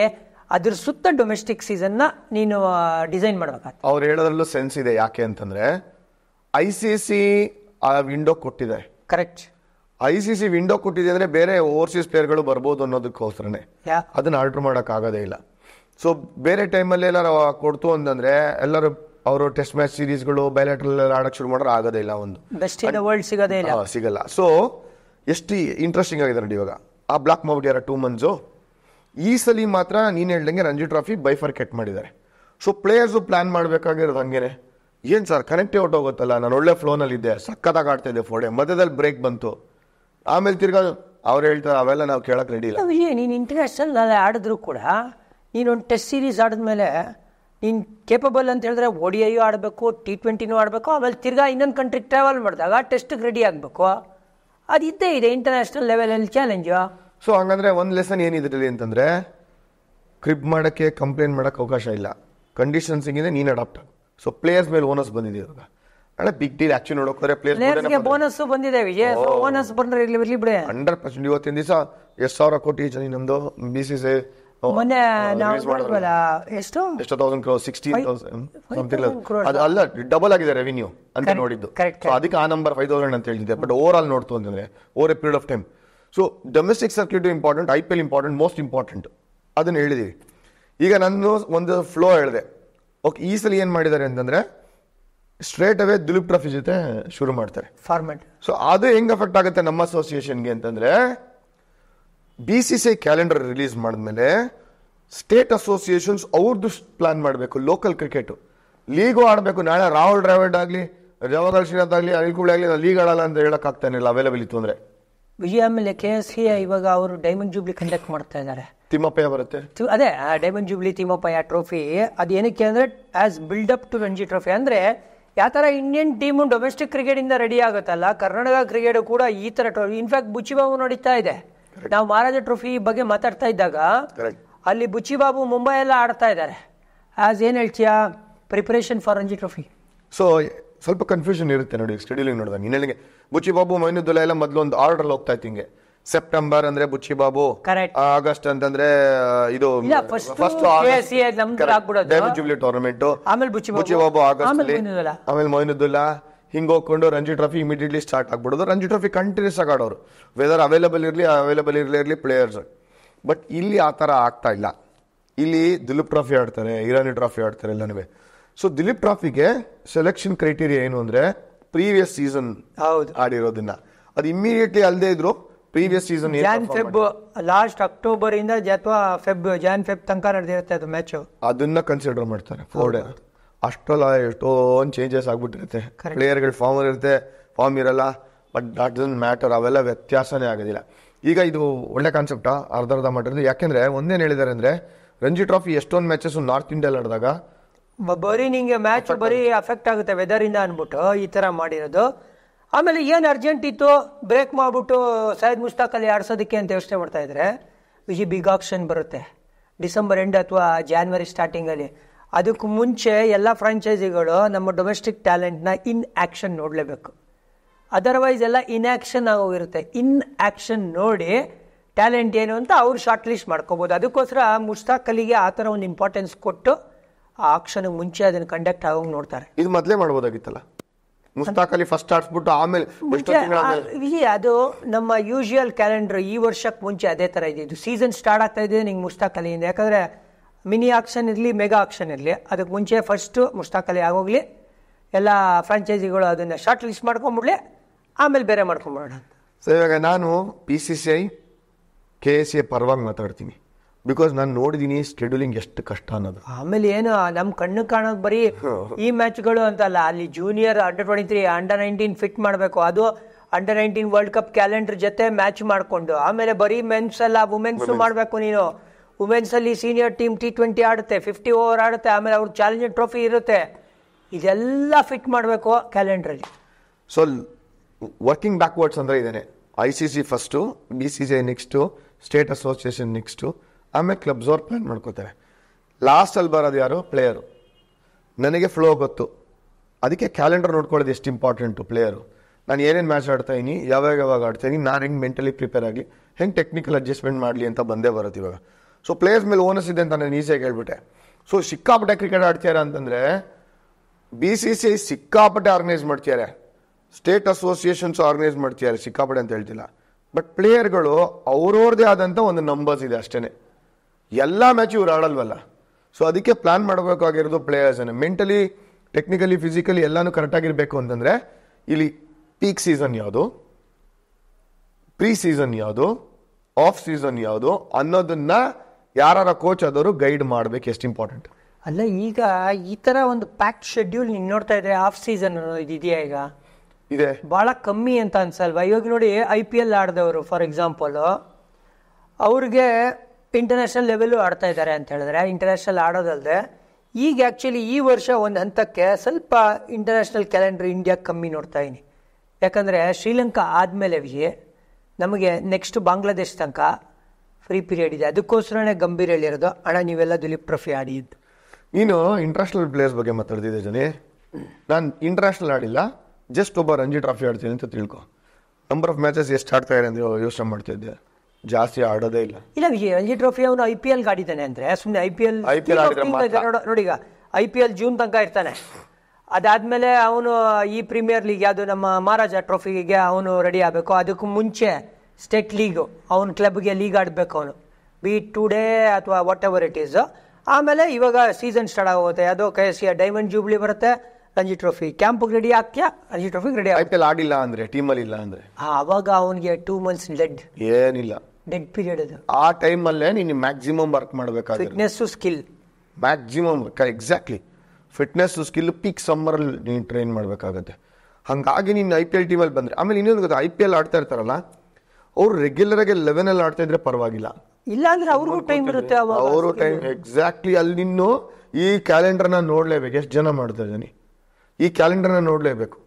ಅದ್ರ ಸುತ್ತ ಡೊಮೆಸ್ಟಿಕ್ ಸೀಸನ್ನ ನೀನು ಡಿಸೈನ್ ಮಾಡಬೇಕಾಗ್ತದೆ ಅವ್ರು ಹೇಳೋದ್ರಲ್ಲೂ ಸೆನ್ಸ್ ಇದೆ ಯಾಕೆ ಅಂತಂದ್ರೆ ಐ ಸಿ ಸಿ ವಿಂಡೋ ಕೊಟ್ಟಿದೆ correct I C C window ಕೊಟ್ಟಿದೆ ಅಂದ್ರೆ ಬೇರೆ ಓವರ್ಸೀಸ್ ಪ್ಲೇಯರ್ಗಳು ಬರ್ಬೋದು ಅನ್ನೋದಕ್ಕೋಸ್ಕರನೇ ಅದನ್ನ ಆರ್ಡ್ರ್ ಮಾಡೋಕ್ಕಾಗೋದೇ ಇಲ್ಲ ಸೊ ಬೇರೆ ಟೈಮಲ್ಲಿ ಎಲ್ಲರೂ ಕೊಡ್ತು ಅಂತಂದ್ರೆ ಎಲ್ಲರೂ ಅವರು ಟೆಸ್ಟ್ ಮ್ಯಾಚ್ ಸೀರೀಸ್ಗಳು ಬಯಲಾಟ್ರಲ್ ಆಡಕ್ಕೆ ಶುರು ಮಾಡೋರು ಆಗೋದೇ ಇಲ್ಲ ಒಂದು ಬೆಸ್ಟ್ ವರ್ಲ್ಡ್ ಸಿಗೋದೇ ಇಲ್ಲ ಸಿಗಲ್ಲ ಸೊ ಎಷ್ಟು ಇಂಟ್ರೆಸ್ಟಿಂಗ್ ಆಗಿದೆ ನೋಡಿ ಇವಾಗ ಆ ಬ್ಲಾಕ್ ಮಾಡಿಬಿಟ್ಟಿದ್ದಾರೆ ಟೂ ಮಂತ್ಸು ಈ ಸಲ ಮಾತ್ರ ನೀನು ಹೇಳ್ದಂಗೆ ರಂಜಿ ಟ್ರಾಫಿ ಬೈಫರ್ ಕೆಟ್ ಮಾಡಿದ್ದಾರೆ ಸೊ ಪ್ಲೇಯರ್ಸು ಪ್ಲ್ಯಾನ್ ಮಾಡಬೇಕಾಗಿರೋದು ಹಂಗೇನೆ ಏನು ಸರ್ ಔಟ್ ಹೋಗುತ್ತಲ್ಲ ನಾನು ಒಳ್ಳೆ ಫ್ಲೋನಲ್ಲಿದ್ದೆ ಸಕ್ಕತ್ತಾಗಿ ಆಡ್ತಾ ಇದ್ದೆ ಫೋಡೆ ಮಧ್ಯದಲ್ಲಿ ಬ್ರೇಕ್ ಬಂತು ಆಮೇಲೆ ತಿರ್ಗಾ ಅವ್ರು ಹೇಳ್ತಾರೆ ಅವೆಲ್ಲ ನಾವು ಕೇಳಕ್ಕೆ ರೆಡಿ ಇಲ್ಲ ನೀನು ಇಂಟರ್ನ್ಯಾಷನಲ್ ಆಡಿದ್ರು ಕೂಡ ನೀನೊಂದು ಟೆಸ್ಟ್ ಸೀರೀಸ್ ಆಡಿದ್ಮೇಲೆ ನೀನು ಕೇಪಬಲ್ ಅಂತ ಹೇಳಿದ್ರೆ ಒಡಿಯು ಆಡಬೇಕು ಟಿ ಟ್ವೆಂಟಿನೂ ಆಡಬೇಕು ಆಮೇಲೆ ತಿರ್ಗಾ ಇನ್ನೊಂದು ಕಂಟ್ರಿಗೆ ಟ್ರಾವೆಲ್ ಮಾಡಿದಾಗ ಟೆಸ್ಟಿಗೆ ರೆಡಿ ಆಗಬೇಕು ಅದಿದ್ದೇ ಇದೆ ಇಂಟರ್ನ್ಯಾಷನಲ್ ಲೆವೆಲಲ್ಲಿ ಚಾಲೆಂಜ್ ಸೊ ಹಂಗಂದ್ರೆ ಒಂದು ಲೆಸನ್ ಏನಿದ್ರಲ್ಲಿ ಅಂತಂದ್ರೆ ಕ್ರಿಪ್ ಮಾಡೋಕ್ಕೆ ಕಂಪ್ಲೇಂಟ್ ಮಾಡಕ್ಕೆ ಅವಕಾಶ ಇಲ್ಲ ಕಂಡೀಷನ್ಸ್ ಹಿಂಗಿದೆ ನೀನು ಅಡಾಪ್ಟ್ ಸೊ ಪ್ಲೇಯರ್ಸ್ ಮೇಲೆ ಓನಸ್ ಬಂದಿದೆ ಇವಾಗ ಅಣ್ಣ ಬಿಗ್ ಡೀಲ್ ಆಕ್ಚುಲಿ ನೋಡೋಕೋದ್ರೆ ಪ್ಲೇಯರ್ಸ್ ಬೋನಸ್ ಬಂದಿದೆ ವಿಜಯ್ ಓನರ್ಸ್ ಬಂದ್ರೆ ಇರ್ಲಿ ಬಿಡಿ ಹಂಡ್ರೆಡ್ ಪರ್ಸೆಂಟ್ ಇವತ್ತಿನ ದಿವಸ ಎಷ್ಟು ಸಾವಿರ ಕೋಟಿ ಜನ ನಮ್ಮದು ಬಿ ಸಿ ಸಿ ಮೊನ್ನೆ ಎಷ್ಟು ಎಷ್ಟು ತೌಸಂಡ್ ಕ್ರೋಸ್ ಸಿಕ್ಸ್ಟೀನ್ ತೌಸಂಡ್ ಅಲ್ಲ ಡಬಲ್ ಆಗಿದೆ ರೆವಿನ್ಯೂ ಅಂತ ನೋಡಿದ್ದು ಅದಕ್ಕೆ ಆ ನಂಬರ್ ಫೈವ್ ತೌಸಂಡ್ ಅಂತ ಹೇಳಿದೆ ಬಟ್ ಓವರ್ ಆಲ್ ನೋಡ್ತು ಅಂತಂದ್ರೆ over a period of time so domestic circuit important I P L important most important ಅದನ್ನು ಹೇಳಿದೀವಿ ಈಗ ನನ್ನ ಒಂದು ಫ್ಲೋ ಹೇಳಿದೆ ಓಕೆ ಈ ಸಲ ಏನು ಮಾಡಿದ್ದಾರೆ ಅಂತಂದ್ರೆ ಸ್ಟ್ರೇಟ್ ಅವೇ ದುಲೀಪ್ ಟ್ರಫಿ ಜೊತೆ ಶುರು ಮಾಡ್ತಾರೆ ಫಾರ್ಮೆಟ್ ಸೊ ಅದು ಹೆಂಗ್ ಅಫೆಕ್ಟ್ ಆಗುತ್ತೆ ನಮ್ಮ ಅಸೋಸಿಯೇಷನ್ಗೆ ಅಂತಂದ್ರೆ B C C calendar release ಮಾಡಿದ್ಮೇಲೆ ಸ್ಟೇಟ್ ಅಸೋಸಿಯೇಷನ್ಸ್ ಅವ್ರದ್ದು ಪ್ಲಾನ್ ಮಾಡಬೇಕು ಲೋಕಲ್ ಕ್ರಿಕೆಟು ಲೀಗು ಆಡಬೇಕು ನಾಳೆ ರಾಹುಲ್ ಡ್ರಾವಿಡ್ ಆಗಲಿ ಜವಾಹರ್ಲಾಲ್ ಶ್ರೀನಾಥ್ ಆಗಲಿ ಅನಿಲ್ ಕುಂಬ್ಳೆ ಆಗಲಿ ಲೀಗ್ ಆಡಲ್ಲ ಅಂತ ಹೇಳೋಕ್ಕಾಗ್ತಾನಿಲ್ಲ ಅವೈಲೇಬಲ್ ಇತ್ತು ಅಂದರೆ ವಿಜಯ ಆಮೇಲೆ ಕೆ ಎಸ್ ಸಿ ಇವಾಗ ಅವರು ಡೈಮಂಡ್ ಜೂಬ್ಲಿ ಕಂಡಕ್ಟ್ ಮಾಡ್ತಾ ಇದ್ದಾರೆ ತಿಮ್ಮಪ್ಪಯ್ಯ ಬರುತ್ತೆ ಅದೇ ಡೈಮಂಡ್ ಜೂಬ್ಲಿ ತಿಮ್ಮಪ್ಪಯ್ಯ ಟ್ರೋಫಿ ಅದು ಏನಕ್ಕೆ ಅಂದರೆ as build up to Ranji trophy ಅಂದರೆ ಯಾವ ಥರ ಇಂಡಿಯನ್ ಟೀಮು ಡೊಮೆಸ್ಟಿಕ್ ಕ್ರಿಕೆಟಿಂದ ರೆಡಿ ಆಗುತ್ತಲ್ಲ ಕರ್ನಾಟಕ ಕ್ರಿಕೆಟು ಕೂಡ ಈ ಥರ ಟ್ರೋಫಿ ಇನ್ಫ್ಯಾಕ್ಟ್ ಬುಚ್ಚಿಬಾಬು ನಡೀತಾ ಇದೆ ನಾವು ಮಹಾರಾಜ ಟ್ರೋಫಿ ಬಗ್ಗೆ ಮಾತಾಡ್ತಾ ಇದ್ದಾಗ ಅಲ್ಲಿ ಬುಚ್ಚಿ ಬಾಬು ಮುಂಬೈ ಎಲ್ಲ ಆಡ್ತಾ ಇದ್ದಾರೆ ಆಸ್ ಏನ್ ಹೇಳ್ತೀಯಾ preparation for Ranji trophy so ಸ್ವಲ್ಪ ಕನ್ಫ್ಯೂಷನ್ ಇರುತ್ತೆ ನೋಡಿ ಸ್ಟಡಿಲಿಂಗ್ ನೋಡಿದಾಗ ನೀನು ಬುಚ್ಚಿಬಾಬು ಬುಚ್ಚಿ ಬಾಬು ಮೈನುದ್ದುಲ್ಲ ಎಲ್ಲ ಮೊದಲು ಒಂದು ಆರ್ಡರ್ ಹೋಗ್ತಾ ಇತ್ತು ಹಿಂಗೆ ಸೆಪ್ಟೆಂಬರ್ ಅಂದ್ರೆ ಬುಚ್ಚಿ ಬಾಬು ಆಗಸ್ಟ್ ಅಂತಂದ್ರೆ ಇದು ಜೂಬ್ಲಿ ಟೂರ್ನಮೆಂಟ್ ಆಮೇಲೆ ಬುಚ್ಚಿ ಬಾಬು ಆಗಸ್ಟ್ ಆಮೇಲೆ ಮೊಯಿನುದ್ದುಲ್ಲಾ ಹಿಂಗೆ ಹೋಗ್ಕೊಂಡು ರಂಜಿ ಟ್ರಾಫಿ ಇಮಿಡಿಯೇಟ್ಲಿ ಸ್ಟಾರ್ಟ್ ಆಗ್ಬಿಡೋದು ರಂಜಿ ಟ್ರಾಫಿ ಕಂಟಿನ್ಯೂಸ್ ಆಗಿ ವೆದರ್ ಅವೈಲಬಲ್ ಇರಲಿ ಅವೈಲಬಲ್ ಇರಲಿ ಇರಲಿ ಪ್ಲೇಯರ್ಸ್ ಬಟ್ ಇಲ್ಲಿ ಆ ಥರ ಆಗ್ತಾ ಇಲ್ಲ ಇಲ್ಲಿ ದಿಲೀಪ್ ಟ್ರಾಫಿ ಆಡ್ತಾರೆ ಇರಾನಿ ಟ್ರಾಫಿ ಆಡ್ತಾರೆ ಎಲ್ಲನೂ ಸೊ ದಿಲೀಪ್ ಟ್ರಾಫಿಗೆ ಸೆಲೆಕ್ಷನ್ ಕ್ರೈಟೀರಿಯಾ ಏನು ಅಂದರೆ ಪ್ರೀವಿಯಸ್ ಸೀಸನ್ ಹೌದು ಆಡಿರೋದನ್ನ ಅದು ಇಮ್ಮಿಡಿಯೇಟ್ಲಿ ಅಲ್ಲದೆ ಇದ್ರು previous season Jan Feb last October ಇಂದ ಅಥವಾ ಫೆಬ್ ಜಾನ್ ಫೆಬ್ ತನಕ ನಡೆದಿರುತ್ತೆ ಅದು ಮ್ಯಾಚ್ ಅದನ್ನ ಕನ್ಸಿಡರ್ ಮಾಡ್ತಾರೆ ಫೋರ್ ಡೇ ಅಷ್ಟೆಲ್ಲ ಎಷ್ಟೊಂದು ಚೇಂಜಸ್ ಆಗಿಬಿಟ್ಟಿರುತ್ತೆ ಪ್ಲೇಯರ್ಗಳು ಫಾರ್ಮ್ ಇರುತ್ತೆ ಫಾರ್ಮ್ ಇರಲ್ಲ ಬಟ್ ದಟ್ ಮ್ಯಾಟರ್ ಅವೆಲ್ಲ ವ್ಯತ್ಯಾಸನೇ ಆಗೋದಿಲ್ಲ ಈಗ ಇದು ಒಳ್ಳೆ ಕಾನ್ಸೆಪ್ಟಾ ಅರ್ಧ ಅರ್ಧ ಮಾಡಿರೋದು ಯಾಕೆಂದರೆ ಒಂದೇನು ಹೇಳಿದ್ದಾರೆ ಅಂದರೆ ರಂಜಿ ಟ್ರಾಫಿ ಎಷ್ಟೊಂದು ಮ್ಯಾಚಸ್ ನಾರ್ತ್ ಇಂಡಿಯಲ್ಲಿ ಆಡಿದಾಗ ಬರೀ ನಿಂಗೆ ಮ್ಯಾಚ್ ಬರೀ ಅಫೆಕ್ಟ್ ಆಗುತ್ತೆ ವೆದರಿಂದ ಅನ್ಬಿಟ್ಟು ಈ ಥರ ಮಾಡಿರೋದು ಆಮೇಲೆ ಏನು ಅರ್ಜೆಂಟ್ ಇತ್ತು ಬ್ರೇಕ್ ಮಾಡಿಬಿಟ್ಟು ಮುಸ್ತಾಕ್ ಅಲ್ಲಿ ಆಡ್ಸೋದಕ್ಕೆ ಅಂತ ಯೋಚನೆ ಮಾಡ್ತಾ ಇದ್ರೆ ವಿಜಿ ಬಿಗ್ ಆಪ್ಷನ್ ಬರುತ್ತೆ ಡಿಸೆಂಬರ್ ಎಂಡ್ ಅಥವಾ ಜಾನ್ವರಿ ಸ್ಟಾರ್ಟಿಂಗಲ್ಲಿ ಅದಕ್ಕೂ ಮುಂಚೆ ಎಲ್ಲ ಫ್ರಾಂಚೈಸಿಗಳು ನಮ್ಮ ಡೊಮೆಸ್ಟಿಕ್ ಟ್ಯಾಲೆಂಟ್ನ ಇನ್ ಆ್ಯಕ್ಷನ್ ನೋಡಲೇಬೇಕು ಅದರ್ವೈಸ್ ಎಲ್ಲ ಇನ್ ಆ್ಯಕ್ಷನ್ ಆಗೋಗಿರುತ್ತೆ ಇನ್ ಆ್ಯಕ್ಷನ್ ನೋಡಿ ಟ್ಯಾಲೆಂಟ್ ಏನು ಅಂತ ಅವ್ರು ಶಾರ್ಟ್ ಲಿಸ್ಟ್ ಮಾಡ್ಕೋಬೋದು ಅದಕ್ಕೋಸ್ಕರ ಮುಷ್ತಾಕ್ ಅಲಿಗೆ ಆ ಥರ ಒಂದು ಇಂಪಾರ್ಟೆನ್ಸ್ ಕೊಟ್ಟು ಆ ಆಕ್ಷನ್ ಮುಂಚೆ ಅದನ್ನು ಕಂಡಕ್ಟ್ ಆಗೋಂಗೆ ನೋಡ್ತಾರೆ ಇದು ಮೊದಲೇ ಮಾಡ್ಬೋದಾಗಿತ್ತಲ್ಲ ಮುಸ್ತಾಕ್ ಅಲಿ ಫಸ್ಟ್ ಆಡಿಸ್ಬಿಟ್ಟು ಆಮೇಲೆ ಅದು ನಮ್ಮ ಯೂಶುವಲ್ ಕ್ಯಾಲೆಂಡರ್ ಈ ವರ್ಷಕ್ಕೆ ಮುಂಚೆ ಅದೇ ಥರ ಇದೆ ಇದು ಸೀಸನ್ ಸ್ಟಾರ್ಟ್ ಆಗ್ತಾ ಇದೆ ನಿಂಗೆ ಮುಸ್ತಾಕ್ ಅಲಿಯಿಂದ ಯಾಕಂದರೆ ಮಿನಿ ಆಕ್ಷನ್ ಇರಲಿ ಮೆಗಾ ಆಕ್ಷನ್ ಇರಲಿ ಅದಕ್ಕೆ ಮುಂಚೆ ಫಸ್ಟು ಮುಷ್ಟಾಕಲಿ ಆಗೋಗ್ಲಿ ಎಲ್ಲ ಫ್ರಾಂಚೈಸಿಗಳು ಅದನ್ನು ಶಾರ್ಟ್ ಲಿಸ್ಟ್ ಮಾಡ್ಕೊಂಬಿಡ್ಲಿ ಆಮೇಲೆ ಬೇರೆ ಮಾಡ್ಕೊಂಬಿಡೋಣ ಸೊ ಇವಾಗ ನಾನು P C C I K A C A ಪರವಾಗಿ ಮಾತಾಡ್ತೀನಿ ಬಿಕಾಸ್ ನಾನು ನೋಡಿದ್ದೀನಿ ಸ್ಟೆಡ್ಯೂಲಿಂಗ್ ಎಷ್ಟು ಕಷ್ಟ ಅನ್ನೋದು ಆಮೇಲೆ ಏನು ನಮ್ಮ ಕಣ್ಣು ಕಾಣೋದು ಬರೀ ಈ ಮ್ಯಾಚ್ಗಳು ಅಂತಲ್ಲ ಅಲ್ಲಿ junior under twenty three under nineteen fit ಮಾಡಬೇಕು ಅದು under nineteen world cup calendar ಜೊತೆ ಮ್ಯಾಚ್ ಮಾಡಿಕೊಂಡು ಆಮೇಲೆ ಬರೀ ಮೆನ್ಸ್ ಅಲ್ಲ ವುಮೆನ್ಸ್ ಮಾಡಬೇಕು ನೀನು ವುಮೆನ್ಸಲ್ಲಿ ಸೀನಿಯರ್ ಟೀಮ್ ಟಿ ಟ್ವೆಂಟಿ ಆಡುತ್ತೆ ಫಿಫ್ಟಿ ಓವರ್ ಆಡುತ್ತೆ ಆಮೇಲೆ ಅವ್ರ ಚಾಲೆಂಜರ್ ಟ್ರೋಫಿ ಇರುತ್ತೆ ಇದೆಲ್ಲ ಫಿಟ್ ಮಾಡಬೇಕು ಕ್ಯಾಲೆಂಡ್ರಲ್ಲಿ ಸೊ ವರ್ಕಿಂಗ್ ಬ್ಯಾಕ್ವರ್ಡ್ಸ್ ಅಂದರೆ ಇದೇನೆ I C C first B C C I next state association next ಆಮೇಲೆ ಕ್ಲಬ್ಸ್ ಅವ್ರು ಪ್ಲ್ಯಾನ್ ಮಾಡ್ಕೋತಾರೆ ಲಾಸ್ಟಲ್ಲಿ ಬರೋದು ಯಾರು ಪ್ಲೇಯರು ನನಗೆ ಫ್ಲೋ ಗೊತ್ತು ಅದಕ್ಕೆ ಕ್ಯಾಲೆಂಡರ್ ನೋಡ್ಕೊಳ್ಳೋದು ಎಷ್ಟು ಇಂಪಾರ್ಟೆಂಟು ಪ್ಲೇಯರು ನಾನು ಏನೇನು ಮ್ಯಾಚ್ ಆಡ್ತಾ ಇದ್ದೀನಿ ಯಾವಾಗ ಯಾವಾಗ ಆಡ್ತಾ ಇದ್ದೀನಿ ನಾನು ಹೆಂಗೆ ಮೆಂಟಲಿ ಪ್ರಿಪೇರ್ ಆಗಲಿ ಹೆಂಗೆ ಟೆಕ್ನಿಕಲ್ ಅಡ್ಜಸ್ಟ್ಮೆಂಟ್ ಮಾಡಲಿ ಅಂತ ಬಂದೇ ಬರುತ್ತೆ ಇವಾಗ ಸೊ ಪ್ಲೇಯರ್ಸ್ ಮೇಲೆ ಓನಸ್ ಇದೆ ಅಂತ ನಾನು ಈಸಿಯಾಗಿ ಹೇಳ್ಬಿಟ್ಟೆ ಸೊ ಸಿಕ್ಕಾಪಟ್ಟೆ ಕ್ರಿಕೆಟ್ ಆಡ್ತಿದ್ದಾರೆ ಅಂತಂದರೆ ಬಿ ಸಿ ಸಿ ಐ ಸಿಕ್ಕಾಪಟ್ಟೆ ಆರ್ಗನೈಸ್ ಮಾಡ್ತಿದ್ದಾರೆ ಸ್ಟೇಟ್ ಅಸೋಸಿಯೇಷನ್ಸ್ ಆರ್ಗನೈಸ್ ಮಾಡ್ತಿದ್ದಾರೆ ಸಿಕ್ಕಾಪಟ್ಟೆ ಅಂತ ಹೇಳ್ತಿಲ್ಲ ಬಟ್ ಪ್ಲೇಯರ್ಗಳು ಅವ್ರವ್ರದೇ ಆದಂಥ ಒಂದು ನಂಬರ್ಸ್ ಇದೆ ಅಷ್ಟೇ ಎಲ್ಲ ಮ್ಯಾಚ್ ಇವ್ರು ಆಡಲ್ವಲ್ಲ ಸೊ ಅದಕ್ಕೆ ಪ್ಲ್ಯಾನ್ ಮಾಡಬೇಕಾಗಿರೋದು ಪ್ಲೇಯರ್ಸನ್ನು ಮೆಂಟಲಿ ಟೆಕ್ನಿಕಲಿ ಫಿಸಿಕಲಿ ಎಲ್ಲನೂ ಕರೆಕ್ಟಾಗಿರಬೇಕು ಅಂತಂದರೆ ಇಲ್ಲಿ ಪೀಕ್ ಸೀಸನ್ ಯಾವುದು ಪ್ರೀ ಸೀಸನ್ ಯಾವುದು ಆಫ್ ಸೀಸನ್ ಯಾವುದು ಅನ್ನೋದನ್ನು ಯಾರ ಕೋಚ್ ಆದವರು ಗೈಡ್ ಮಾಡಬೇಕು ಎಷ್ಟು ಇಂಪಾರ್ಟೆಂಟ್ ಅಲ್ಲ ಈಗ ಈ ಥರ ಒಂದು ಪ್ಯಾಕ್ಟ್ ಶೆಡ್ಯೂಲ್ ನೀನು ನೋಡ್ತಾ ಇದ್ರೆ ಆಫ್ ಸೀಸನ್ ಇದೆಯಾ ಈಗ ಇದೆ ಭಾಳ ಕಮ್ಮಿ ಅಂತ ಅನ್ಸಲ್ವಾ ಇವಾಗ ನೋಡಿ ಐ ಪಿ ಎಲ್ ಆಡಿದವರು ಫಾರ್ ಎಕ್ಸಾಂಪಲ್ ಅವ್ರಿಗೆ ಇಂಟರ್ನ್ಯಾಷನಲ್ ಲೆವೆಲ್ಲು ಆಡ್ತಾ ಇದ್ದಾರೆ ಅಂತ ಹೇಳಿದ್ರೆ ಇಂಟರ್ನ್ಯಾಷನಲ್ ಆಡೋದಲ್ಲದೆ ಈಗ ಆ್ಯಕ್ಚುಲಿ ಈ ವರ್ಷ ಒಂದು ಹಂತಕ್ಕೆ ಸ್ವಲ್ಪ ಇಂಟರ್ನ್ಯಾಷನಲ್ ಕ್ಯಾಲೆಂಡರ್ ಇಂಡಿಯಾ ಕಮ್ಮಿ ನೋಡ್ತಾ ಇದ್ದೀನಿ ಯಾಕಂದರೆ ಶ್ರೀಲಂಕಾ ಆದಮೇಲೆ ನಮಗೆ ನೆಕ್ಸ್ಟ್ ಬಾಂಗ್ಲಾದೇಶ್ ತನಕ ಫ್ರೀ ಪೀರಿಯಡ್ ಇದೆ ಅದಕ್ಕೋಸ್ಕರನೇ ಗಂಭೀರ್ ಹೇಳಿರೋದು ಅಣ್ಣ ನೀವೆಲ್ಲ ದಿಲೀಪ್ ಟ್ರಫಿ ಆಡಿದ್ದು ನೀನು ಇಂಟರ್ನ್ಯಾಷನಲ್ ಪ್ಲೇಯರ್ಸ್ ಬಗ್ಗೆ ಮಾತಾಡ್ತಿದ್ದೆ ಜನಿ ನಾನು ಇಂಟರ್ನ್ಯಾಷನಲ್ ಆಡಿಲ್ಲ ಜಸ್ಟ್ ಒಬ್ಬ ರಂಜಿ ಟ್ರಾಫಿ ಆಡ್ತೀನಿ ಅಂತ ತಿಳ್ಕೊ ನಂಬರ್ ಆಫ್ ಮ್ಯಾಚಸ್ ಎಷ್ಟು ಆಡ್ತಾ ಇದ್ದಾರೆ ಅಂತ ಯೋಚನೆ ಮಾಡ್ತಿದ್ದೆ ಜಾಸ್ತಿ ಆಡೋದೇ ಇಲ್ಲ ಇಲ್ಲ ರಂಜಿ ಟ್ರೋಫಿ ಅವನು ಐ ಪಿ ಎಲ್ ಆಡಿದ್ದಾನೆ ಅಂದರೆ ಸುಮ್ಮನೆ I P L I P L ನೋಡಿ ಈಗ ಐ ಪಿ ಎಲ್ ಜೂನ್ ತನಕ ಇರ್ತಾನೆ ಅದಾದಮೇಲೆ ಅವನು ಈ ಪ್ರೀಮಿಯರ್ ಲೀಗ್ ಯಾವುದು ನಮ್ಮ ಮಹಾರಾಜ ಟ್ರೋಫಿಗೆ ಅವನು ರೆಡಿ ಆಗಬೇಕು ಅದಕ್ಕೂ ಮುಂಚೆ ಸ್ಟೇಟ್ ಲೀಗು ಅವನ ಕ್ಲಬ್ಗೆ ಲೀಗ್ ಆಡಬೇಕು ಅವನು ಬಿ ಟುಡೇ ಅಥವಾ ವಾಟ್ ಎವರ್ ಇಟ್ ಈಸ್ ಆಮೇಲೆ ಇವಾಗ ಸೀಸನ್ ಸ್ಟಾರ್ಟ್ ಆಗೋಗುತ್ತೆ ಅದು K S C diamond jubilee ಬರುತ್ತೆ ರಂಜಿ ಟ್ರೋಫಿ ಕ್ಯಾಂಪ್ಗೆ ರೆಡಿ ಆಗ್ತೀಯಾ Ranji trophy ready I P L ಆಡಿಲ್ಲ ಅಂದರೆ ಟೀಮಲ್ಲಿ ಇಲ್ಲ ಅಂದ್ರೆ ಅವಾಗ ಅವನಿಗೆ ಟೂ ಮಂತ್ಸ್ ಡೆಡ್ ಏನಿಲ್ಲ ಡೆಡ್ ಪೀರಿಯಡ್ ಅದು ಆ ಟೈಮಲ್ಲೇ ನೀನು ಮ್ಯಾಕ್ಸಿಮಮ್ ವರ್ಕ್ ಮಾಡಬೇಕಾದ್ರೆ fitness skill maximum exactly fitness skill peak ಸಮ್ಮರಲ್ಲಿ ನೀನು ಟ್ರೈನ್ ಮಾಡಬೇಕಾಗುತ್ತೆ ಹಂಗಾಗಿ ನೀನು ಐ ಪಿ ಎಲ್ ಟೀಮಲ್ಲಿ ಬಂದರೆ ಆಮೇಲೆ ಇನ್ನೊಂದು ಗೊತ್ತಾ ಐ ಪಿ ಎಲ್ ಆಡ್ತಾ ಇರ್ತಾರಲ್ಲ ಅವ್ರು ರೆಗ್ಯುಲರ್ ಆಗಿ ಲೆವೆನ್ ಅಲ್ಲಿ ಆಡ್ತಾ ಇದ್ರೆ ಪರವಾಗಿಲ್ಲ ಇಲ್ಲ ಅಂದ್ರೆ ಅವ್ರಿಗೂ ಟೈಮ್ ಇರುತ್ತೆ ಅವರು ಟೈಮ್ ಎಕ್ಸಾಕ್ಟ್ಲಿ ಅಲ್ಲಿ ನಿನ್ನು ಈ ಕ್ಯಾಲೆಂಡರ್ನ ನೋಡಲೇಬೇಕು ಎಷ್ಟು ಜನ ಮಾಡ್ತಾ ಇದ್ದಾನೆ ಈ ಕ್ಯಾಲೆಂಡರ್ನ ನೋಡಲೇಬೇಕು